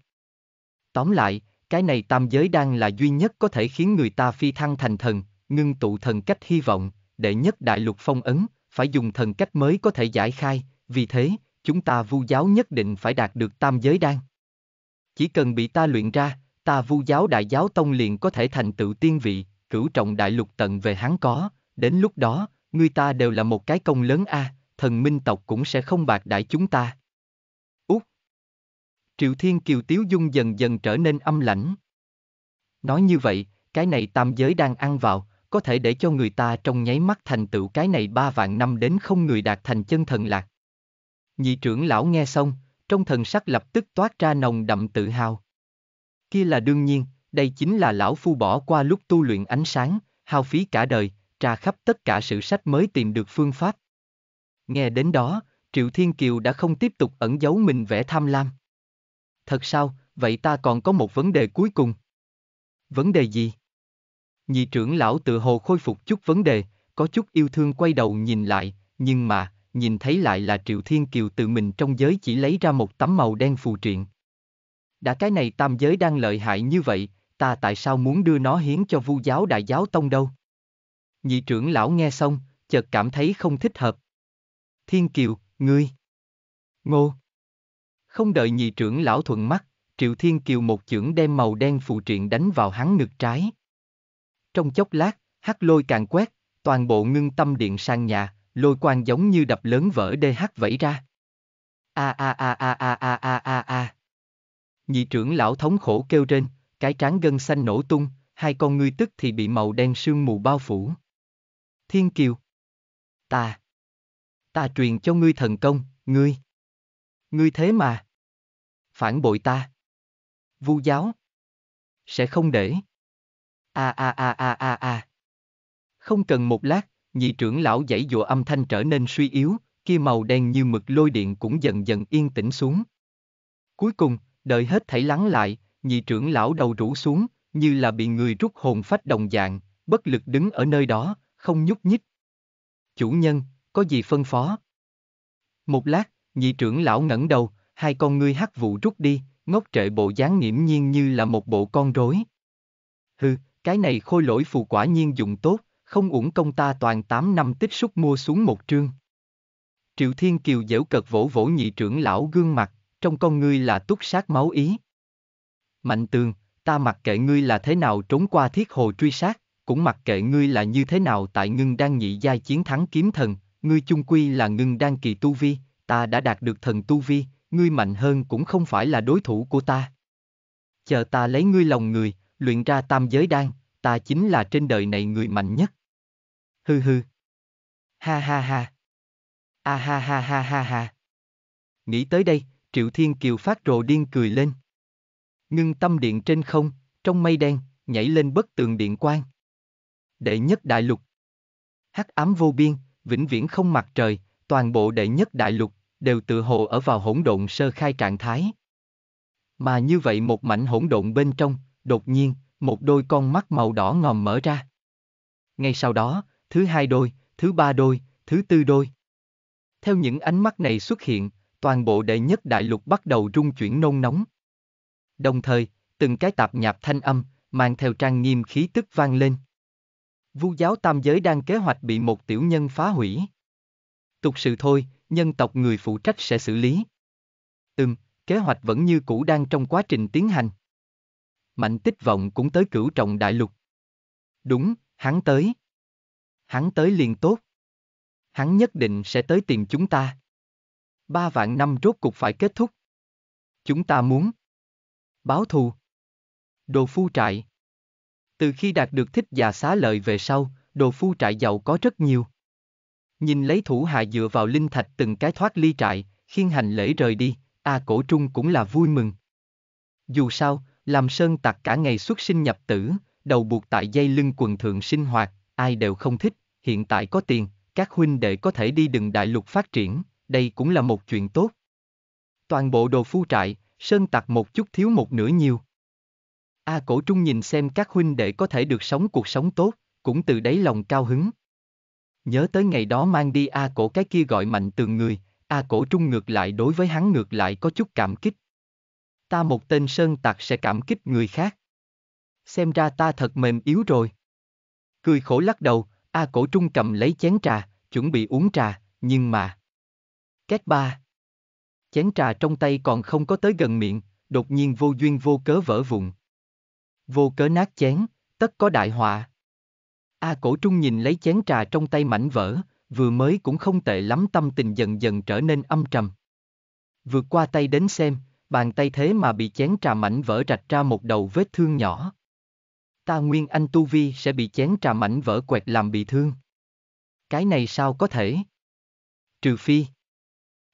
Tóm lại, cái này tam giới đang là duy nhất có thể khiến người ta phi thăng thành thần, ngưng tụ thần cách hy vọng, đệ nhất đại lục phong ấn, phải dùng thần cách mới có thể giải khai, vì thế, chúng ta vu giáo nhất định phải đạt được tam giới đan. Chỉ cần bị ta luyện ra, ta vu giáo đại giáo tông liền có thể thành tựu tiên vị, cửu trọng đại lục tận về hắn có, đến lúc đó, người ta đều là một cái công lớn a, thần minh tộc cũng sẽ không bạc đại chúng ta. Úc Triệu Thiên Kiều Tiếu Dung dần dần trở nên âm lãnh. Nói như vậy, cái này tam giới đang ăn vào, có thể để cho người ta trong nháy mắt thành tựu cái này ba vạn năm đến không người đạt thành chân thần lạc. Nhị trưởng lão nghe xong, trong thần sắc lập tức toát ra nồng đậm tự hào. Kia là đương nhiên, đây chính là lão phu bỏ qua lúc tu luyện ánh sáng, hao phí cả đời, tra khắp tất cả sự sách mới tìm được phương pháp. Nghe đến đó, Triệu Thiên Kiều đã không tiếp tục ẩn giấu mình vẻ tham lam. Thật sao, vậy ta còn có một vấn đề cuối cùng. Vấn đề gì? Nhị trưởng lão tự hồ khôi phục chút vấn đề, có chút yêu thương quay đầu nhìn lại, nhưng mà, nhìn thấy lại là Triệu Thiên Kiều tự mình trong giới chỉ lấy ra một tấm màu đen phù triện. Đã cái này tam giới đang lợi hại như vậy, ta tại sao muốn đưa nó hiến cho vu giáo đại giáo tông đâu? Nhị trưởng lão nghe xong, chợt cảm thấy không thích hợp. Thiên Kiều, ngươi! Ngô! Không đợi nhị trưởng lão thuận mắt, Triệu Thiên Kiều một chưởng đem màu đen phù triện đánh vào hắn ngực trái. Trong chốc lát, hắc lôi càng quét, toàn bộ ngưng tâm điện sang nhà, lôi quang giống như đập lớn vỡ đê hắc vẫy ra. A a a a a a a a a. Nhị trưởng lão thống khổ kêu trên, cái trán gân xanh nổ tung, hai con ngươi tức thì bị màu đen sương mù bao phủ. Thiên Kiều. Ta. Ta truyền cho ngươi thần công, ngươi. Ngươi thế mà. Phản bội ta. Vu giáo. Sẽ không để a a a a a a. Không cần một lát, nhị trưởng lão dãy dụa âm thanh trở nên suy yếu, kia màu đen như mực lôi điện cũng dần dần yên tĩnh xuống. Cuối cùng, đợi hết thảy lắng lại, nhị trưởng lão đầu rũ xuống, như là bị người rút hồn phách đồng dạng, bất lực đứng ở nơi đó, không nhúc nhích. Chủ nhân, có gì phân phó? Một lát, nhị trưởng lão ngẩng đầu, hai con ngươi hắc vụ rút đi, ngốc trệ bộ dáng nghiễm nhiên như là một bộ con rối. Hừ, cái này khôi lỗi phù quả nhiên dùng tốt, không uổng công ta toàn 8 năm tích xúc mua xuống một trương. Triệu Thiên Kiều dễu cợt vỗ vỗ nhị trưởng lão gương mặt, trong con ngươi là túc sát máu ý. Mạnh tường, ta mặc kệ ngươi là thế nào trốn qua thiết hồ truy sát, cũng mặc kệ ngươi là như thế nào tại ngưng đang nhị giai chiến thắng kiếm thần, ngươi chung quy là ngưng đang kỳ tu vi, ta đã đạt được thần tu vi, ngươi mạnh hơn cũng không phải là đối thủ của ta. Chờ ta lấy ngươi lòng người, luyện ra tam giới đan, ta chính là trên đời này người mạnh nhất. Hư hư. Ha ha ha. A ha ha ha ha ha. Nghĩ tới đây, Triệu Thiên Kiều phát rồ điên cười lên. Ngưng tâm điện trên không, trong mây đen, nhảy lên bất tường điện quang. Đệ nhất đại lục. Hắc ám vô biên, vĩnh viễn không mặt trời, toàn bộ đệ nhất đại lục, đều tự hồ ở vào hỗn độn sơ khai trạng thái. Mà như vậy một mảnh hỗn độn bên trong, đột nhiên, một đôi con mắt màu đỏ ngòm mở ra. Ngay sau đó, thứ hai đôi, thứ ba đôi, thứ tư đôi. Theo những ánh mắt này xuất hiện, toàn bộ đệ nhất đại lục bắt đầu rung chuyển nôn nóng. Đồng thời, từng cái tạp nhạp thanh âm, mang theo trang nghiêm khí tức vang lên. Vu giáo tam giới đang kế hoạch bị một tiểu nhân phá hủy. Tục sự thôi, nhân tộc người phụ trách sẽ xử lý. Ừm, kế hoạch vẫn như cũ đang trong quá trình tiến hành mạnh tích vọng cũng tới cửu trọng đại lục. Đúng, hắn tới. Hắn tới liền tốt. Hắn nhất định sẽ tới tìm chúng ta. Ba vạn năm rốt cục phải kết thúc. Chúng ta muốn. Báo thù. Đồ phu trại. Từ khi đạt được thích già xá lợi về sau, đồ phu trại giàu có rất nhiều. Nhìn lấy thủ hạ dựa vào linh thạch từng cái thoát ly trại, khiên hành lễ rời đi, A à, cổ trung cũng là vui mừng. Dù sao, làm sơn tặc cả ngày xuất sinh nhập tử, đầu buộc tại dây lưng quần thượng sinh hoạt, ai đều không thích, hiện tại có tiền, các huynh đệ có thể đi đường đại lục phát triển, đây cũng là một chuyện tốt. Toàn bộ đồ phu trại, sơn tặc một chút thiếu một nửa nhiều. A cổ trung nhìn xem các huynh đệ có thể được sống cuộc sống tốt, cũng từ đấy lòng cao hứng. Nhớ tới ngày đó mang đi A cổ cái kia gọi mạnh từng người, A cổ trung ngược lại đối với hắn ngược lại có chút cảm kích, ta một tên sơn tặc sẽ cảm kích người khác. Xem ra ta thật mềm yếu rồi. Cười khổ lắc đầu, A Cổ Trung cầm lấy chén trà, chuẩn bị uống trà, nhưng mà... Két ba. Chén trà trong tay còn không có tới gần miệng, đột nhiên vô duyên vô cớ vỡ vụn. Vô cớ nát chén, tất có đại họa. A Cổ Trung nhìn lấy chén trà trong tay mảnh vỡ, vừa mới cũng không tệ lắm tâm tình dần dần trở nên âm trầm. Vượt qua tay đến xem, bàn tay thế mà bị chén trà mảnh vỡ rạch ra một đầu vết thương nhỏ. Ta nguyên anh tu vi sẽ bị chén trà mảnh vỡ quẹt làm bị thương. Cái này sao có thể? Trừ phi.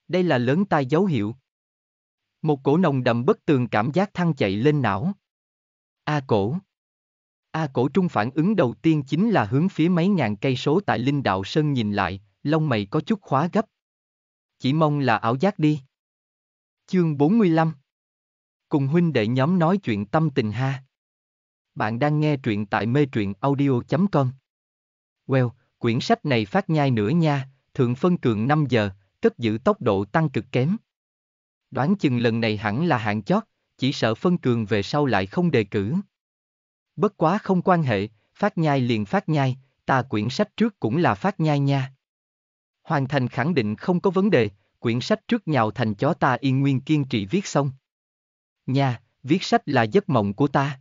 Đây là lớn tai dấu hiệu. Một cổ nồng đậm bất tường cảm giác thăng chạy lên não. A cổ. A cổ trung phản ứng đầu tiên chính là hướng phía mấy ngàn cây số tại Linh Đạo Sơn nhìn lại, lông mày có chút khóa gấp. Chỉ mong là ảo giác đi. Chương 45 Cùng huynh đệ nhóm nói chuyện tâm tình ha. Bạn đang nghe truyện tại mê truyện audio.com Well, quyển sách này phát nhai nữa nha, thượng phân cường 5 giờ, cất giữ tốc độ tăng cực kém. Đoán chừng lần này hẳn là hạn chót, chỉ sợ phân cường về sau lại không đề cử. Bất quá không quan hệ, phát nhai liền phát nhai, ta quyển sách trước cũng là phát nhai nha. Hoàn thành khẳng định không có vấn đề, quyển sách trước nhào thành chó ta yên nguyên kiên trì viết xong. Nha, viết sách là giấc mộng của ta.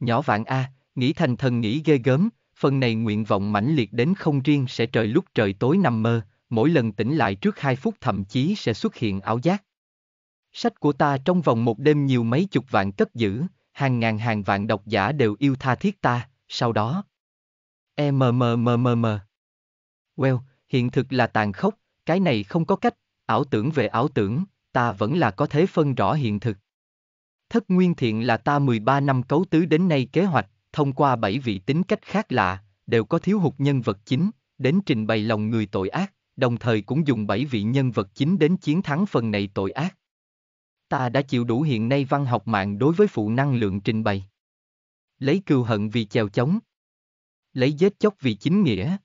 Nhỏ vạn A, nghĩ thành thần nghĩ ghê gớm, phần này nguyện vọng mãnh liệt đến không riêng sẽ trời lúc trời tối nằm mơ, mỗi lần tỉnh lại trước hai phút thậm chí sẽ xuất hiện ảo giác. Sách của ta trong vòng một đêm nhiều mấy chục vạn cất giữ, hàng ngàn hàng vạn độc giả đều yêu tha thiết ta, sau đó. MMMMM. E well, hiện thực là tàn khốc, cái này không có cách, ảo tưởng về ảo tưởng, ta vẫn là có thể phân rõ hiện thực. Thất Nguyên Thiện là ta 13 năm cấu tứ đến nay kế hoạch, thông qua bảy vị tính cách khác lạ, đều có thiếu hụt nhân vật chính, đến trình bày lòng người tội ác, đồng thời cũng dùng bảy vị nhân vật chính đến chiến thắng phần này tội ác. Ta đã chịu đủ hiện nay văn học mạng đối với phụ năng lượng trình bày. Lấy cừu hận vì chèo chống. Lấy giết chóc vì chính nghĩa.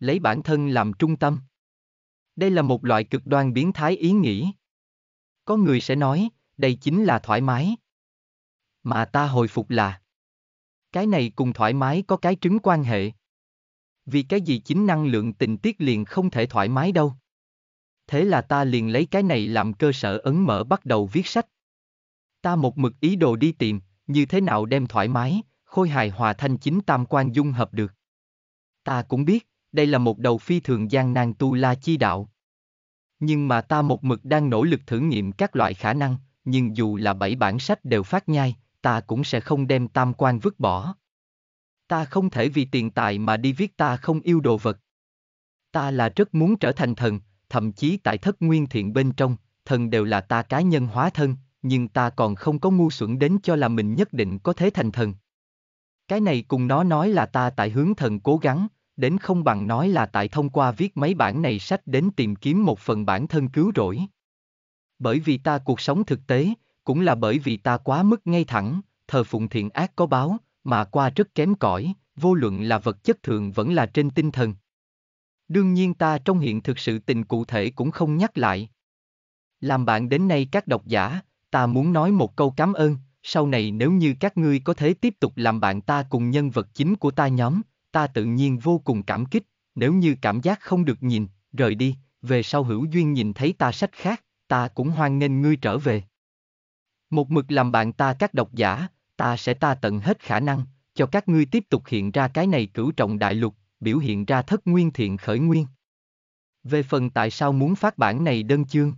Lấy bản thân làm trung tâm. Đây là một loại cực đoan biến thái ý nghĩ. Có người sẽ nói, đây chính là thoải mái. Mà ta hồi phục là Cái này cùng thoải mái có cái trứng quan hệ. Vì cái gì chính năng lượng tình tiết liền không thể thoải mái đâu. Thế là ta liền lấy cái này làm cơ sở ấn mở bắt đầu viết sách. Ta một mực ý đồ đi tìm, như thế nào đem thoải mái, khôi hài hòa thanh chính tam quan dung hợp được. Ta cũng biết, đây là một đầu phi thường gian nan tu la chi đạo. Nhưng mà ta một mực đang nỗ lực thử nghiệm các loại khả năng, nhưng dù là bảy bản sách đều phát nhai, ta cũng sẽ không đem tam quan vứt bỏ. Ta không thể vì tiền tài mà đi viết ta không yêu đồ vật. Ta là rất muốn trở thành thần, thậm chí tại thất nguyên thiện bên trong, thần đều là ta cá nhân hóa thân, nhưng ta còn không có ngu xuẩn đến cho là mình nhất định có thể thành thần. Cái này cùng nó nói là ta tại hướng thần cố gắng, đến không bằng nói là tại thông qua viết mấy bản này sách đến tìm kiếm một phần bản thân cứu rỗi. Bởi vì ta cuộc sống thực tế, cũng là bởi vì ta quá mức ngay thẳng, thờ phụng thiện ác có báo, mà qua rất kém cỏi, vô luận là vật chất thường vẫn là trên tinh thần. Đương nhiên ta trong hiện thực sự tình cụ thể cũng không nhắc lại. Làm bạn đến nay các độc giả, ta muốn nói một câu cảm ơn, sau này nếu như các ngươi có thể tiếp tục làm bạn ta cùng nhân vật chính của ta nhóm, ta tự nhiên vô cùng cảm kích, nếu như cảm giác không được nhìn, rời đi, về sau hữu duyên nhìn thấy ta sách khác, ta cũng hoan nghênh ngươi trở về. Một mực làm bạn ta các độc giả, ta sẽ ta tận hết khả năng, cho các ngươi tiếp tục hiện ra cái này cửu trọng đại lục, biểu hiện ra thất nguyên thiện khởi nguyên. Về phần tại sao muốn phát bản này đơn chương?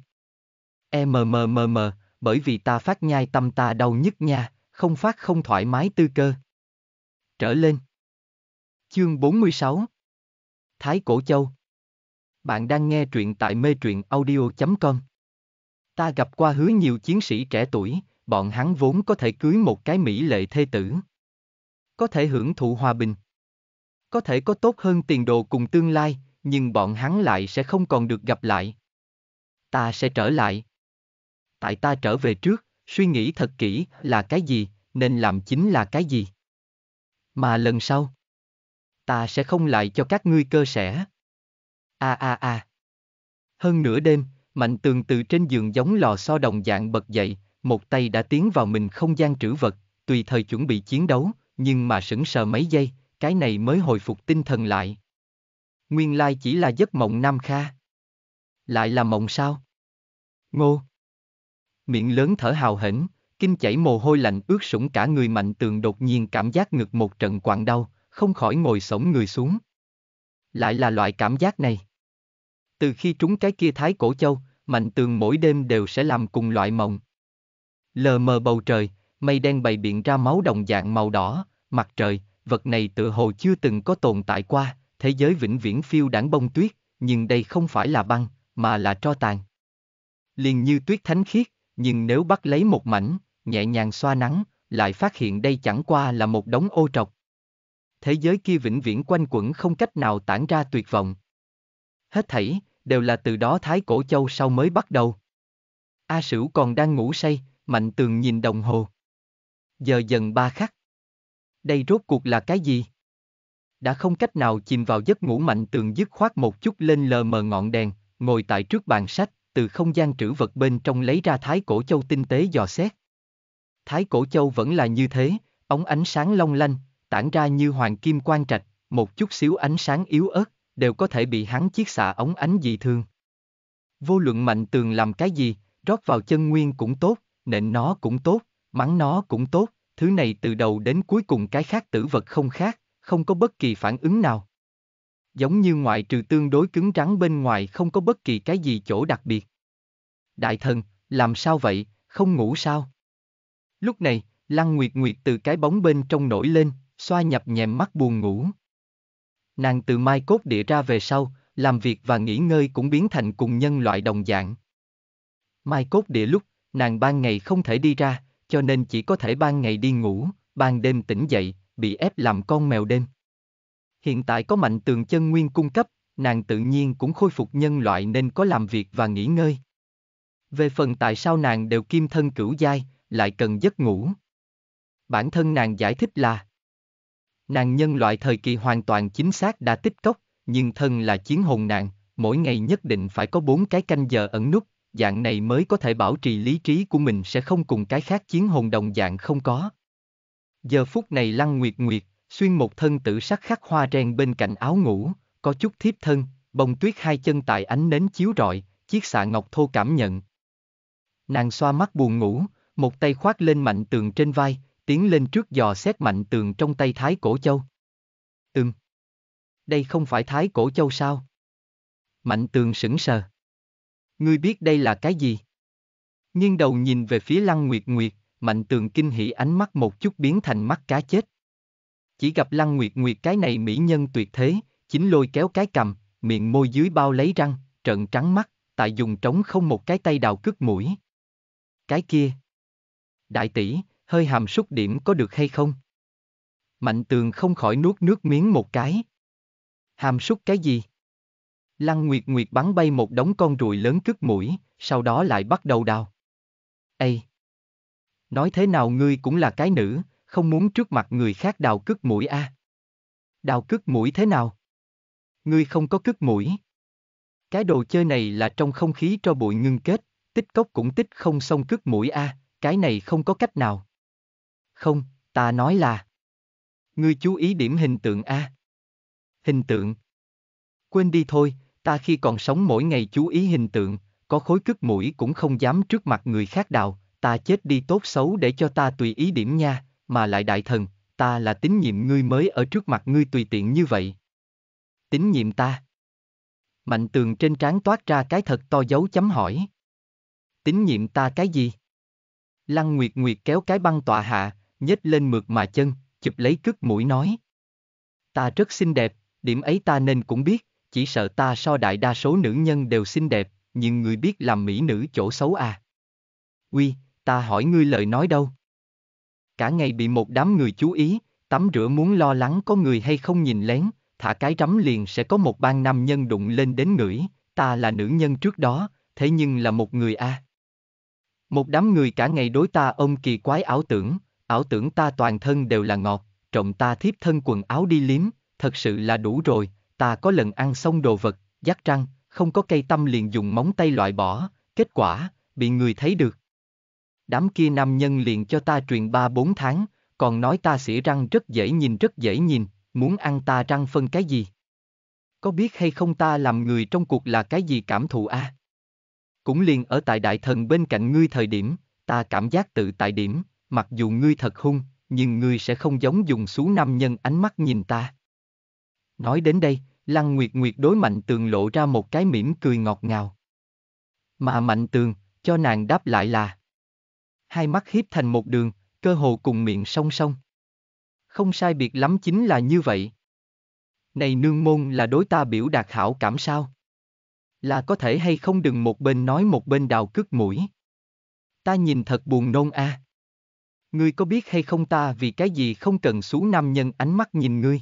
MMMM, e bởi vì ta phát nhai tâm ta đau nhức nha, không phát không thoải mái tư cơ. Trở lên. Chương 46 Thái Cổ Châu Bạn đang nghe truyện tại mê truyện audio.com Ta gặp qua hứa nhiều chiến sĩ trẻ tuổi, bọn hắn vốn có thể cưới một cái mỹ lệ thê tử. Có thể hưởng thụ hòa bình. Có thể có tốt hơn tiền đồ cùng tương lai, nhưng bọn hắn lại sẽ không còn được gặp lại. Ta sẽ trở lại. Tại ta trở về trước, suy nghĩ thật kỹ là cái gì, nên làm chính là cái gì. Mà lần sau, ta sẽ không lại cho các ngươi cơ sẻ. A a a. Hơn nửa đêm, Mạnh Tường từ trên giường giống lò xo đồng dạng bật dậy, một tay đã tiến vào mình không gian trữ vật, tùy thời chuẩn bị chiến đấu, nhưng mà sững sờ mấy giây, cái này mới hồi phục tinh thần lại. Nguyên lai chỉ là giấc mộng Nam Kha. Lại là mộng sao? Ngô. Miệng lớn thở hào hển, kinh chảy mồ hôi lạnh ướt sũng cả người mạnh tường đột nhiên cảm giác ngực một trận quặn đau, không khỏi ngồi sổng người xuống. Lại là loại cảm giác này. Từ khi trúng cái kia thái cổ châu, mạnh tường mỗi đêm đều sẽ làm cùng loại mộng. Lờ mờ bầu trời, mây đen bày biện ra máu đồng dạng màu đỏ, mặt trời, vật này tự hồ chưa từng có tồn tại qua, thế giới vĩnh viễn phiêu đảng bông tuyết, nhưng đây không phải là băng, mà là tro tàn. Liền như tuyết thánh khiết, nhưng nếu bắt lấy một mảnh, nhẹ nhàng xoa nắng, lại phát hiện đây chẳng qua là một đống ô trọc thế giới kia vĩnh viễn quanh quẩn không cách nào tản ra tuyệt vọng. Hết thảy, đều là từ đó Thái Cổ Châu sau mới bắt đầu. A Sửu còn đang ngủ say, Mạnh Tường nhìn đồng hồ. Giờ dần ba khắc. Đây rốt cuộc là cái gì? Đã không cách nào chìm vào giấc ngủ Mạnh Tường dứt khoát một chút lên lờ mờ ngọn đèn, ngồi tại trước bàn sách, từ không gian trữ vật bên trong lấy ra Thái Cổ Châu tinh tế dò xét. Thái Cổ Châu vẫn là như thế, ống ánh sáng long lanh, tản ra như hoàng kim quan trạch, một chút xíu ánh sáng yếu ớt, đều có thể bị hắn chiếc xạ ống ánh dị thương. Vô luận mạnh tường làm cái gì, rót vào chân nguyên cũng tốt, nện nó cũng tốt, mắng nó cũng tốt, thứ này từ đầu đến cuối cùng cái khác tử vật không khác, không có bất kỳ phản ứng nào. Giống như ngoại trừ tương đối cứng rắn bên ngoài không có bất kỳ cái gì chỗ đặc biệt. Đại thần, làm sao vậy, không ngủ sao? Lúc này, Lăng Nguyệt Nguyệt từ cái bóng bên trong nổi lên, xoa nhập nhèm mắt buồn ngủ. Nàng từ mai cốt địa ra về sau, làm việc và nghỉ ngơi cũng biến thành cùng nhân loại đồng dạng. Mai cốt địa lúc, nàng ban ngày không thể đi ra, cho nên chỉ có thể ban ngày đi ngủ, ban đêm tỉnh dậy, bị ép làm con mèo đêm. Hiện tại có mạnh tường chân nguyên cung cấp, nàng tự nhiên cũng khôi phục nhân loại nên có làm việc và nghỉ ngơi. Về phần tại sao nàng đều kim thân cửu giai, lại cần giấc ngủ. Bản thân nàng giải thích là, Nàng nhân loại thời kỳ hoàn toàn chính xác đã tích cốc, nhưng thân là chiến hồn nàng, mỗi ngày nhất định phải có bốn cái canh giờ ẩn nút, dạng này mới có thể bảo trì lý trí của mình sẽ không cùng cái khác chiến hồn đồng dạng không có. Giờ phút này Lăng Nguyệt Nguyệt, xuyên một thân tử sắc khắc hoa ren bên cạnh áo ngủ, có chút thiếp thân, bông tuyết hai chân tại ánh nến chiếu rọi, chiếc xạ ngọc thô cảm nhận. Nàng xoa mắt buồn ngủ, một tay khoác lên mạnh tường trên vai, tiến lên trước dò xét mạnh tường trong tay Thái Cổ Châu. Ừm. Đây không phải Thái Cổ Châu sao? Mạnh tường sững sờ. Ngươi biết đây là cái gì? Nghiêng đầu nhìn về phía Lăng Nguyệt Nguyệt, mạnh tường kinh hỉ ánh mắt một chút biến thành mắt cá chết. Chỉ gặp Lăng Nguyệt Nguyệt cái này mỹ nhân tuyệt thế, chính lôi kéo cái cầm, miệng môi dưới bao lấy răng, trợn trắng mắt, tại dùng trống không một cái tay đào cướp mũi. Cái kia. Đại tỷ, hơi hàm xúc điểm có được hay không? Mạnh tường không khỏi nuốt nước miếng một cái. Hàm xúc cái gì? Lăng Nguyệt Nguyệt bắn bay một đống con ruồi lớn cứt mũi, sau đó lại bắt đầu đào. Ê! Nói thế nào ngươi cũng là cái nữ, không muốn trước mặt người khác đào cứt mũi a. À? Đào cứt mũi thế nào? Ngươi không có cứt mũi. Cái đồ chơi này là trong không khí cho bụi ngưng kết, tích cốc cũng tích không xong cứt mũi a, à? cái này không có cách nào. Không, ta nói là. Ngươi chú ý điểm hình tượng A. Hình tượng. Quên đi thôi, ta khi còn sống mỗi ngày chú ý hình tượng, có khối cứt mũi cũng không dám trước mặt người khác đào, ta chết đi tốt xấu để cho ta tùy ý điểm nha, mà lại đại thần, ta là tín nhiệm ngươi mới ở trước mặt ngươi tùy tiện như vậy. Tín nhiệm ta. Mạnh tường trên trán toát ra cái thật to dấu chấm hỏi. Tín nhiệm ta cái gì? Lăng Nguyệt Nguyệt kéo cái băng tọa hạ, nhếch lên mượt mà chân, chụp lấy cước mũi nói. Ta rất xinh đẹp, điểm ấy ta nên cũng biết, chỉ sợ ta so đại đa số nữ nhân đều xinh đẹp, nhưng người biết làm mỹ nữ chỗ xấu à. Uy, ta hỏi ngươi lời nói đâu? Cả ngày bị một đám người chú ý, tắm rửa muốn lo lắng có người hay không nhìn lén, thả cái rắm liền sẽ có một ban nam nhân đụng lên đến ngửi, ta là nữ nhân trước đó, thế nhưng là một người a. À. Một đám người cả ngày đối ta ôm kỳ quái ảo tưởng, ảo tưởng ta toàn thân đều là ngọt, trộm ta thiếp thân quần áo đi liếm, thật sự là đủ rồi, ta có lần ăn xong đồ vật, giác răng, không có cây tâm liền dùng móng tay loại bỏ, kết quả, bị người thấy được. Đám kia nam nhân liền cho ta truyền ba bốn tháng, còn nói ta xỉa răng rất dễ nhìn rất dễ nhìn, muốn ăn ta răng phân cái gì? Có biết hay không ta làm người trong cuộc là cái gì cảm thụ a? À? Cũng liền ở tại đại thần bên cạnh ngươi thời điểm, ta cảm giác tự tại điểm, mặc dù ngươi thật hung, nhưng ngươi sẽ không giống dùng xú nam nhân ánh mắt nhìn ta. Nói đến đây, Lăng Nguyệt Nguyệt đối Mạnh Tường lộ ra một cái mỉm cười ngọt ngào. Mà Mạnh Tường, cho nàng đáp lại là Hai mắt hiếp thành một đường, cơ hồ cùng miệng song song. Không sai biệt lắm chính là như vậy. Này nương môn là đối ta biểu đạt hảo cảm sao? Là có thể hay không đừng một bên nói một bên đào cướp mũi. Ta nhìn thật buồn nôn a. À. Ngươi có biết hay không ta vì cái gì không cần xuống nam nhân ánh mắt nhìn ngươi?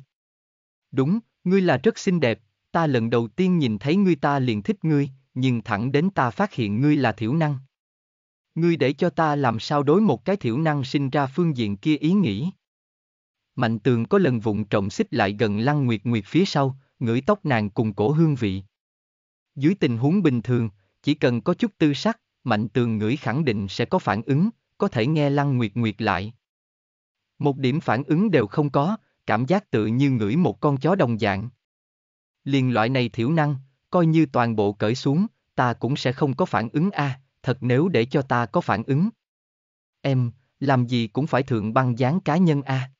Đúng, ngươi là rất xinh đẹp, ta lần đầu tiên nhìn thấy ngươi ta liền thích ngươi, nhưng thẳng đến ta phát hiện ngươi là thiểu năng. Ngươi để cho ta làm sao đối một cái thiểu năng sinh ra phương diện kia ý nghĩ. Mạnh tường có lần vụng trộm xích lại gần lăng nguyệt nguyệt phía sau, ngửi tóc nàng cùng cổ hương vị. Dưới tình huống bình thường, chỉ cần có chút tư sắc, mạnh tường ngửi khẳng định sẽ có phản ứng, có thể nghe Lăng Nguyệt Nguyệt lại. Một điểm phản ứng đều không có, cảm giác tự như ngửi một con chó đồng dạng. Liền loại này thiểu năng, coi như toàn bộ cởi xuống, ta cũng sẽ không có phản ứng a, à, thật nếu để cho ta có phản ứng. Em, làm gì cũng phải thượng băng dáng cá nhân a. À.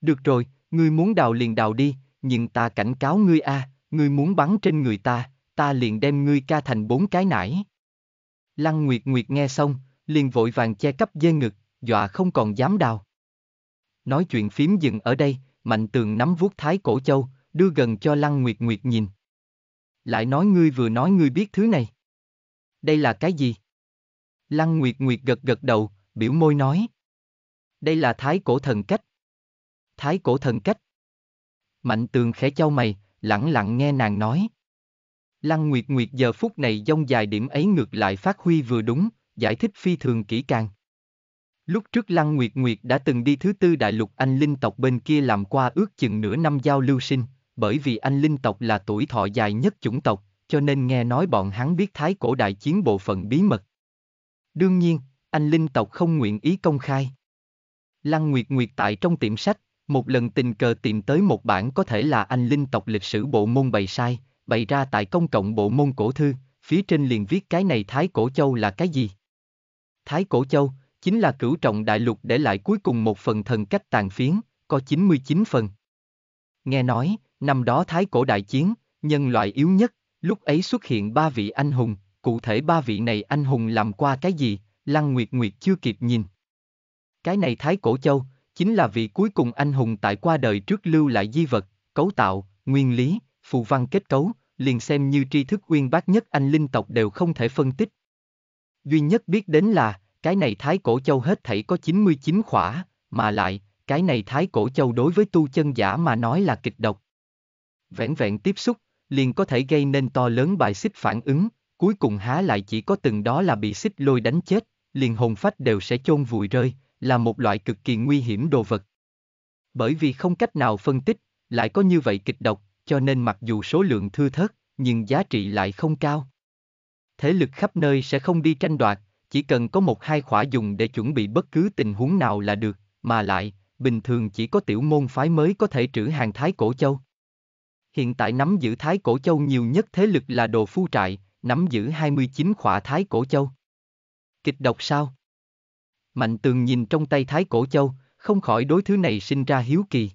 Được rồi, ngươi muốn đào liền đào đi, nhưng ta cảnh cáo ngươi a, à, ngươi muốn bắn trên người ta, ta liền đem ngươi ca thành bốn cái nải. Lăng Nguyệt Nguyệt nghe xong, liền vội vàng che cắp dê ngực, dọa không còn dám đào. Nói chuyện phím dừng ở đây, Mạnh Tường nắm vuốt thái cổ châu, đưa gần cho Lăng Nguyệt Nguyệt nhìn. Lại nói ngươi vừa nói ngươi biết thứ này. Đây là cái gì? Lăng Nguyệt Nguyệt gật gật đầu, biểu môi nói. Đây là thái cổ thần cách. Thái cổ thần cách. Mạnh tường khẽ châu mày, lặng lặng nghe nàng nói. Lăng Nguyệt Nguyệt giờ phút này dông dài điểm ấy ngược lại phát huy vừa đúng, giải thích phi thường kỹ càng. Lúc trước Lăng Nguyệt Nguyệt đã từng đi thứ tư đại lục anh linh tộc bên kia làm qua ước chừng nửa năm giao lưu sinh, bởi vì anh linh tộc là tuổi thọ dài nhất chủng tộc, cho nên nghe nói bọn hắn biết thái cổ đại chiến bộ phận bí mật. Đương nhiên, anh linh tộc không nguyện ý công khai. Lăng Nguyệt Nguyệt tại trong tiệm sách, một lần tình cờ tìm tới một bản có thể là anh linh tộc lịch sử bộ môn bày sai, bày ra tại công cộng bộ môn cổ thư, phía trên liền viết cái này thái cổ châu là cái gì. Thái Cổ Châu, chính là cửu trọng đại lục để lại cuối cùng một phần thần cách tàn phiến, có 99 phần. Nghe nói, năm đó Thái Cổ Đại Chiến, nhân loại yếu nhất, lúc ấy xuất hiện ba vị anh hùng, cụ thể ba vị này anh hùng làm qua cái gì, Lăng Nguyệt Nguyệt chưa kịp nhìn. Cái này Thái Cổ Châu, chính là vị cuối cùng anh hùng tại qua đời trước lưu lại di vật, cấu tạo, nguyên lý, phù văn kết cấu, liền xem như tri thức uyên bác nhất anh linh tộc đều không thể phân tích, duy nhất biết đến là, cái này Thái Cổ Châu hết thảy có 99 khỏa, mà lại, cái này Thái Cổ Châu đối với tu chân giả mà nói là kịch độc. Vẹn vẹn tiếp xúc, liền có thể gây nên to lớn bài xích phản ứng, cuối cùng há lại chỉ có từng đó là bị xích lôi đánh chết, liền hồn phách đều sẽ chôn vùi rơi, là một loại cực kỳ nguy hiểm đồ vật. Bởi vì không cách nào phân tích, lại có như vậy kịch độc, cho nên mặc dù số lượng thưa thớt, nhưng giá trị lại không cao thế lực khắp nơi sẽ không đi tranh đoạt, chỉ cần có một hai khỏa dùng để chuẩn bị bất cứ tình huống nào là được, mà lại, bình thường chỉ có tiểu môn phái mới có thể trữ hàng Thái Cổ Châu. Hiện tại nắm giữ Thái Cổ Châu nhiều nhất thế lực là đồ phu trại, nắm giữ 29 khỏa Thái Cổ Châu. Kịch độc sao? Mạnh tường nhìn trong tay Thái Cổ Châu, không khỏi đối thứ này sinh ra hiếu kỳ.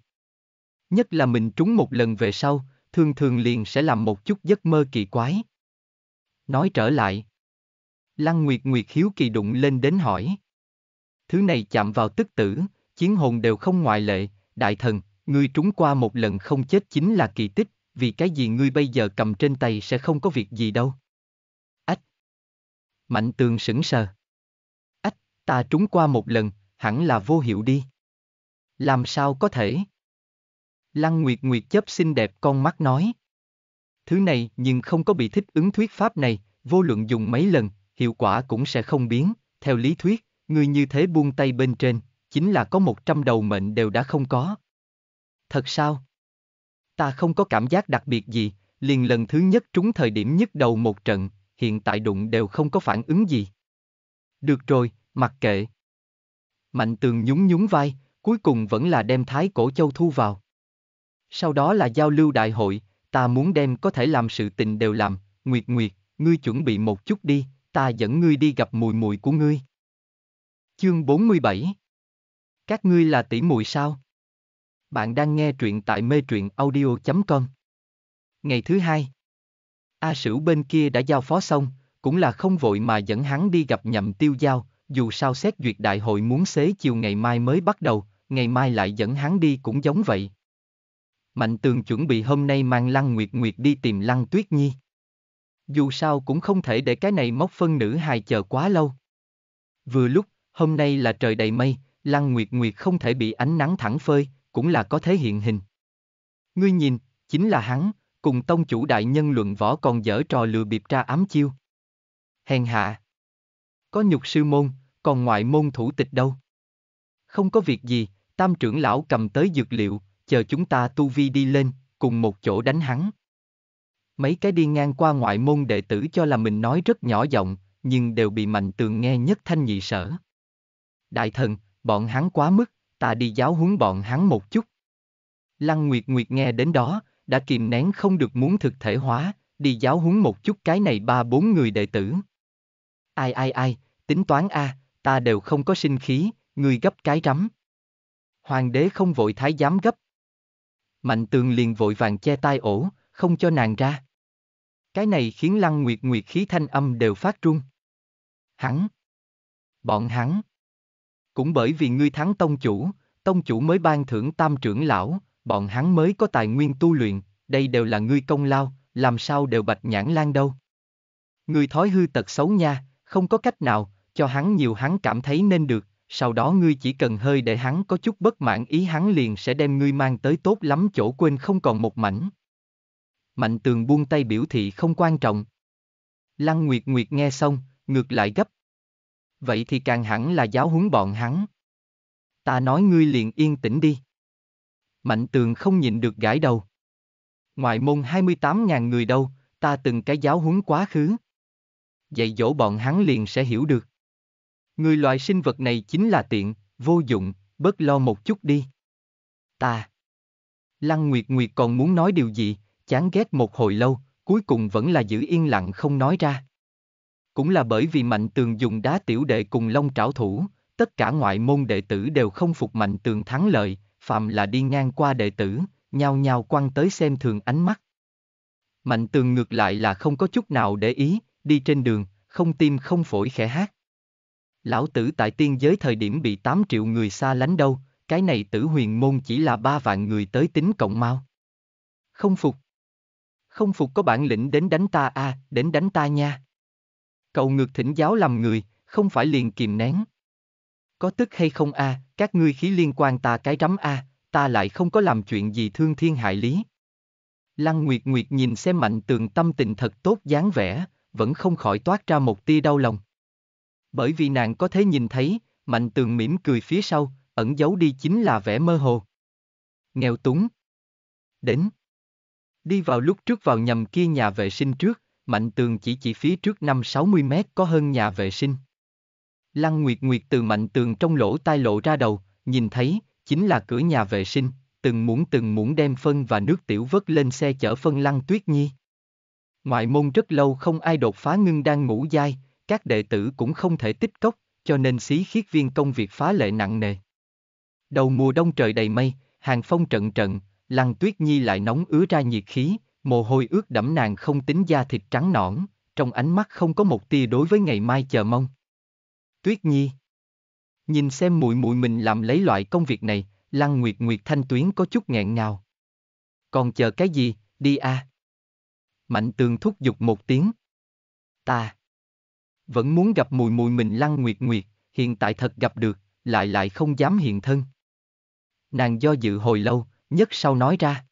Nhất là mình trúng một lần về sau, thường thường liền sẽ làm một chút giấc mơ kỳ quái. Nói trở lại. Lăng Nguyệt Nguyệt hiếu kỳ đụng lên đến hỏi. Thứ này chạm vào tức tử, chiến hồn đều không ngoại lệ, đại thần, ngươi trúng qua một lần không chết chính là kỳ tích, vì cái gì ngươi bây giờ cầm trên tay sẽ không có việc gì đâu. Ách. Mạnh tường sững sờ. Ách, ta trúng qua một lần, hẳn là vô hiệu đi. Làm sao có thể? Lăng Nguyệt Nguyệt chấp xinh đẹp con mắt nói. Thứ này nhưng không có bị thích ứng thuyết pháp này, vô luận dùng mấy lần, hiệu quả cũng sẽ không biến, theo lý thuyết, người như thế buông tay bên trên, chính là có 100 đầu mệnh đều đã không có. Thật sao? Ta không có cảm giác đặc biệt gì, liền lần thứ nhất trúng thời điểm nhất đầu một trận, hiện tại đụng đều không có phản ứng gì. Được rồi, mặc kệ. Mạnh tường nhún nhún vai, cuối cùng vẫn là đem thái cổ châu thu vào. Sau đó là giao lưu đại hội, ta muốn đem có thể làm sự tình đều làm, Nguyệt Nguyệt, ngươi chuẩn bị một chút đi, ta dẫn ngươi đi gặp mùi mùi của ngươi. Chương 47 Các ngươi là tỷ Mùi sao? Bạn đang nghe truyện tại mê truyện audio.com Ngày thứ hai A Sửu bên kia đã giao phó xong, cũng là không vội mà dẫn hắn đi gặp nhậm tiêu giao, dù sao xét duyệt đại hội muốn xế chiều ngày mai mới bắt đầu, ngày mai lại dẫn hắn đi cũng giống vậy. Mạnh tường chuẩn bị hôm nay mang Lăng Nguyệt Nguyệt đi tìm Lăng Tuyết Nhi. Dù sao cũng không thể để cái này móc phân nữ hài chờ quá lâu. Vừa lúc, hôm nay là trời đầy mây, Lăng Nguyệt Nguyệt không thể bị ánh nắng thẳng phơi, cũng là có thể hiện hình. Ngươi nhìn, chính là hắn, cùng tông chủ đại nhân luận võ còn dở trò lừa bịp ra ám chiêu. Hèn hạ. Có nhục sư môn, còn ngoại môn thủ tịch đâu. Không có việc gì, tam trưởng lão cầm tới dược liệu, chờ chúng ta tu vi đi lên, cùng một chỗ đánh hắn. Mấy cái đi ngang qua ngoại môn đệ tử cho là mình nói rất nhỏ giọng, nhưng đều bị mạnh tường nghe nhất thanh nhị sở. Đại thần, bọn hắn quá mức, ta đi giáo huấn bọn hắn một chút. Lăng Nguyệt Nguyệt nghe đến đó, đã kìm nén không được muốn thực thể hóa, đi giáo huấn một chút cái này ba bốn người đệ tử. Ai ai ai, tính toán a, à, ta đều không có sinh khí, người gấp cái rắm. Hoàng đế không vội thái giám gấp, Mạnh tường liền vội vàng che tai ổ, không cho nàng ra. Cái này khiến Lăng Nguyệt Nguyệt khí thanh âm đều phát run. Hắn. Bọn hắn. Cũng bởi vì ngươi thắng tông chủ, tông chủ mới ban thưởng tam trưởng lão, bọn hắn mới có tài nguyên tu luyện, đây đều là ngươi công lao, làm sao đều bạch nhãn lan đâu. Ngươi thói hư tật xấu nha, không có cách nào, cho hắn nhiều hắn cảm thấy nên được, sau đó ngươi chỉ cần hơi để hắn có chút bất mãn ý hắn liền sẽ đem ngươi mang tới tốt lắm chỗ quên không còn một mảnh. Mạnh tường buông tay biểu thị không quan trọng. Lăng Nguyệt Nguyệt nghe xong, ngược lại gấp. Vậy thì càng hẳn là giáo huấn bọn hắn. Ta nói ngươi liền yên tĩnh đi. Mạnh tường không nhịn được gãi đầu. Ngoài môn 28.000 người đâu, ta từng cái giáo huấn quá khứ. Dạy dỗ bọn hắn liền sẽ hiểu được. Người loại sinh vật này chính là tiện, vô dụng, bớt lo một chút đi. Ta. Lăng Nguyệt Nguyệt còn muốn nói điều gì, chán ghét một hồi lâu, cuối cùng vẫn là giữ yên lặng không nói ra. Cũng là bởi vì Mạnh Tường dùng đá tiểu đệ cùng long trảo thủ, tất cả ngoại môn đệ tử đều không phục Mạnh Tường thắng lợi, phạm là đi ngang qua đệ tử, nhao nhao quăng tới xem thường ánh mắt. Mạnh Tường ngược lại là không có chút nào để ý, đi trên đường, không tim không phổi khẽ hát lão tử tại tiên giới thời điểm bị 8 triệu người xa lánh đâu, cái này tử huyền môn chỉ là 3 vạn người tới tính cộng mau. Không phục. Không phục có bản lĩnh đến đánh ta a, à, đến đánh ta nha. Cậu ngược thỉnh giáo làm người, không phải liền kìm nén. Có tức hay không a, à, các ngươi khí liên quan ta cái rắm a, à, ta lại không có làm chuyện gì thương thiên hại lý. Lăng Nguyệt Nguyệt nhìn xem mạnh tường tâm tình thật tốt dáng vẻ, vẫn không khỏi toát ra một tia đau lòng. Bởi vì nàng có thể nhìn thấy, mạnh tường mỉm cười phía sau, ẩn giấu đi chính là vẻ mơ hồ. Nghèo túng. Đến. Đi vào lúc trước vào nhầm kia nhà vệ sinh trước, mạnh tường chỉ chỉ phía trước 5-60 mét có hơn nhà vệ sinh. Lăng Nguyệt Nguyệt từ mạnh tường trong lỗ tai lộ ra đầu, nhìn thấy, chính là cửa nhà vệ sinh, từng muốn từng muốn đem phân và nước tiểu vớt lên xe chở phân lăng tuyết nhi. Ngoại môn rất lâu không ai đột phá ngưng đang ngủ dai, các đệ tử cũng không thể tích cốc, cho nên xí khiết viên công việc phá lệ nặng nề. Đầu mùa đông trời đầy mây, hàng phong trận trận, lăng tuyết nhi lại nóng ứa ra nhiệt khí, mồ hôi ướt đẫm nàng không tính da thịt trắng nõn, trong ánh mắt không có một tia đối với ngày mai chờ mong. Tuyết nhi Nhìn xem muội muội mình làm lấy loại công việc này, lăng nguyệt nguyệt thanh tuyến có chút nghẹn ngào. Còn chờ cái gì, đi a à. Mạnh tường thúc giục một tiếng. Ta vẫn muốn gặp mùi mùi mình lăng nguyệt nguyệt, hiện tại thật gặp được, lại lại không dám hiện thân. Nàng do dự hồi lâu, nhất sau nói ra.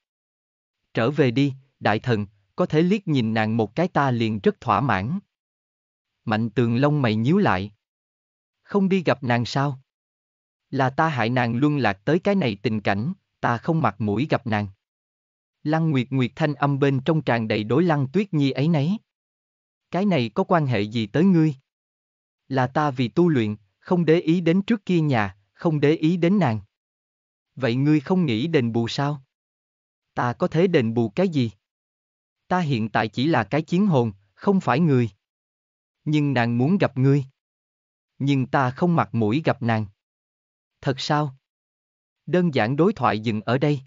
Trở về đi, đại thần, có thể liếc nhìn nàng một cái ta liền rất thỏa mãn. Mạnh tường lông mày nhíu lại. Không đi gặp nàng sao? Là ta hại nàng luân lạc tới cái này tình cảnh, ta không mặt mũi gặp nàng. Lăng Nguyệt Nguyệt thanh âm bên trong tràn đầy đối Lăng Tuyết Nhi ấy nấy. Cái này có quan hệ gì tới ngươi? Là ta vì tu luyện, không để ý đến trước kia nhà, không để ý đến nàng. Vậy ngươi không nghĩ đền bù sao? Ta có thể đền bù cái gì? Ta hiện tại chỉ là cái chiến hồn, không phải người. Nhưng nàng muốn gặp ngươi. Nhưng ta không mặt mũi gặp nàng. Thật sao? Đơn giản đối thoại dừng ở đây.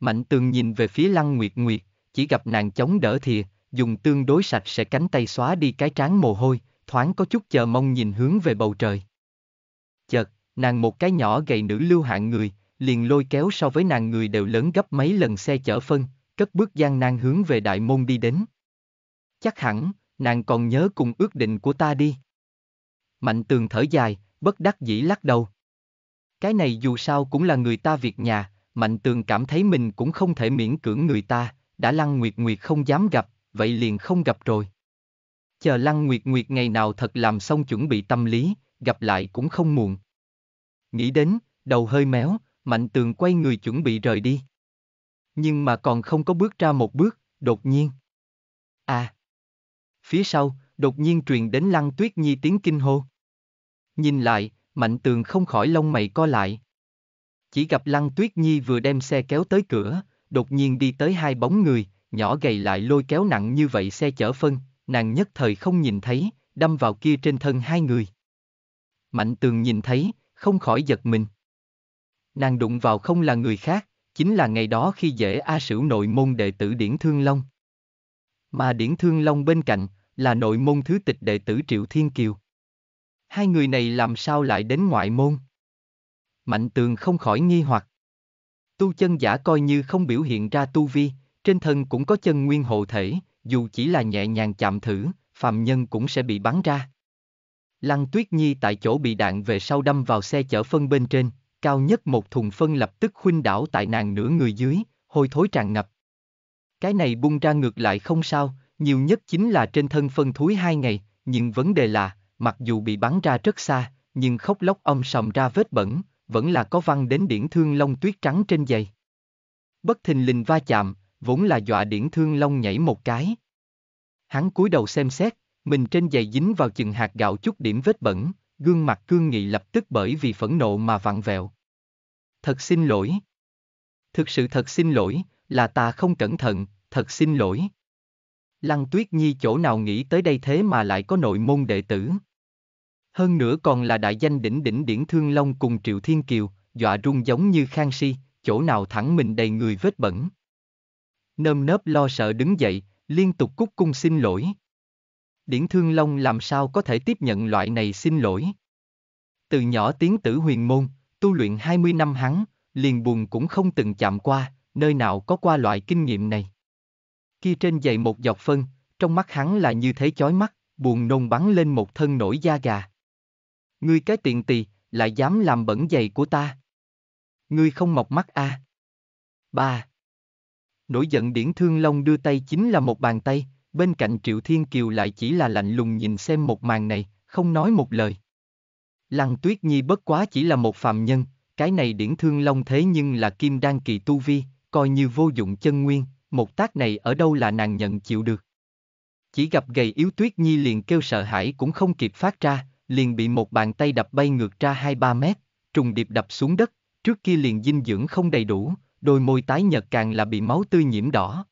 Mạnh tường nhìn về phía Lăng Nguyệt Nguyệt, chỉ gặp nàng chống đỡ thìa, dùng tương đối sạch sẽ cánh tay xóa đi cái trán mồ hôi, thoáng có chút chờ mong nhìn hướng về bầu trời. Chợt, nàng một cái nhỏ gầy nữ lưu hạng người, liền lôi kéo so với nàng người đều lớn gấp mấy lần xe chở phân, cất bước gian nan hướng về đại môn đi đến. Chắc hẳn, nàng còn nhớ cùng ước định của ta đi. Mạnh tường thở dài, bất đắc dĩ lắc đầu. Cái này dù sao cũng là người ta việc nhà, mạnh tường cảm thấy mình cũng không thể miễn cưỡng người ta, đã lăng nguyệt nguyệt không dám gặp, vậy liền không gặp rồi. Chờ Lăng Nguyệt Nguyệt ngày nào thật làm xong chuẩn bị tâm lý, gặp lại cũng không muộn. Nghĩ đến, đầu hơi méo, Mạnh Tường quay người chuẩn bị rời đi. Nhưng mà còn không có bước ra một bước, đột nhiên. À! Phía sau, đột nhiên truyền đến Lăng Tuyết Nhi tiếng kinh hô. Nhìn lại, Mạnh Tường không khỏi lông mày co lại. Chỉ gặp Lăng Tuyết Nhi vừa đem xe kéo tới cửa, đột nhiên đi tới hai bóng người, nhỏ gầy lại lôi kéo nặng như vậy xe chở phân, nàng nhất thời không nhìn thấy, đâm vào kia trên thân hai người. Mạnh tường nhìn thấy, không khỏi giật mình. Nàng đụng vào không là người khác, chính là ngày đó khi dễ A Sửu nội môn đệ tử Điển Thương Long. Mà Điển Thương Long bên cạnh, là nội môn thứ tịch đệ tử Triệu Thiên Kiều. Hai người này làm sao lại đến ngoại môn? Mạnh tường không khỏi nghi hoặc. Tu chân giả coi như không biểu hiện ra tu vi, trên thân cũng có chân nguyên hộ thể, dù chỉ là nhẹ nhàng chạm thử, phàm nhân cũng sẽ bị bắn ra. Lăng Tuyết Nhi tại chỗ bị đạn về sau đâm vào xe chở phân bên trên, cao nhất một thùng phân lập tức khuynh đảo tại nàng nửa người dưới, hôi thối tràn ngập. Cái này bung ra ngược lại không sao, nhiều nhất chính là trên thân phân thúi hai ngày, nhưng vấn đề là, mặc dù bị bắn ra rất xa, nhưng khóc lóc âm sầm ra vết bẩn, vẫn là có văng đến điển thương lông tuyết trắng trên giày. Bất thình lình va chạm, vốn là dọa điển thương long nhảy một cái. Hắn cúi đầu xem xét, mình trên giày dính vào chừng hạt gạo chút điểm vết bẩn, gương mặt cương nghị lập tức bởi vì phẫn nộ mà vặn vẹo. Thật xin lỗi. Thực sự thật xin lỗi, là ta không cẩn thận, thật xin lỗi. Lăng Tuyết Nhi chỗ nào nghĩ tới đây thế mà lại có nội môn đệ tử. Hơn nữa còn là đại danh đỉnh đỉnh điển thương long cùng Triệu Thiên Kiều, dọa rung giống như khang si, chỗ nào thẳng mình đầy người vết bẩn nơm nớp lo sợ đứng dậy, liên tục cúc cung xin lỗi. Điển Thương Long làm sao có thể tiếp nhận loại này xin lỗi. Từ nhỏ tiến tử huyền môn, tu luyện 20 năm hắn, liền buồn cũng không từng chạm qua, nơi nào có qua loại kinh nghiệm này. Kia trên giày một dọc phân, trong mắt hắn là như thế chói mắt, buồn nôn bắn lên một thân nổi da gà. Ngươi cái tiện tỳ, lại dám làm bẩn giày của ta. Ngươi không mọc mắt a à. Ba. Nổi giận điển thương long đưa tay chính là một bàn tay, bên cạnh Triệu Thiên Kiều lại chỉ là lạnh lùng nhìn xem một màn này, không nói một lời. Lăng Tuyết Nhi bất quá chỉ là một phàm nhân, cái này điển thương long thế nhưng là kim đan kỳ tu vi, coi như vô dụng chân nguyên, một tác này ở đâu là nàng nhận chịu được. Chỉ gặp gầy yếu Tuyết Nhi liền kêu sợ hãi cũng không kịp phát ra, liền bị một bàn tay đập bay ngược ra hai ba mét, trùng điệp đập xuống đất, trước kia liền dinh dưỡng không đầy đủ, đôi môi tái nhợt càng là bị máu tươi nhiễm đỏ.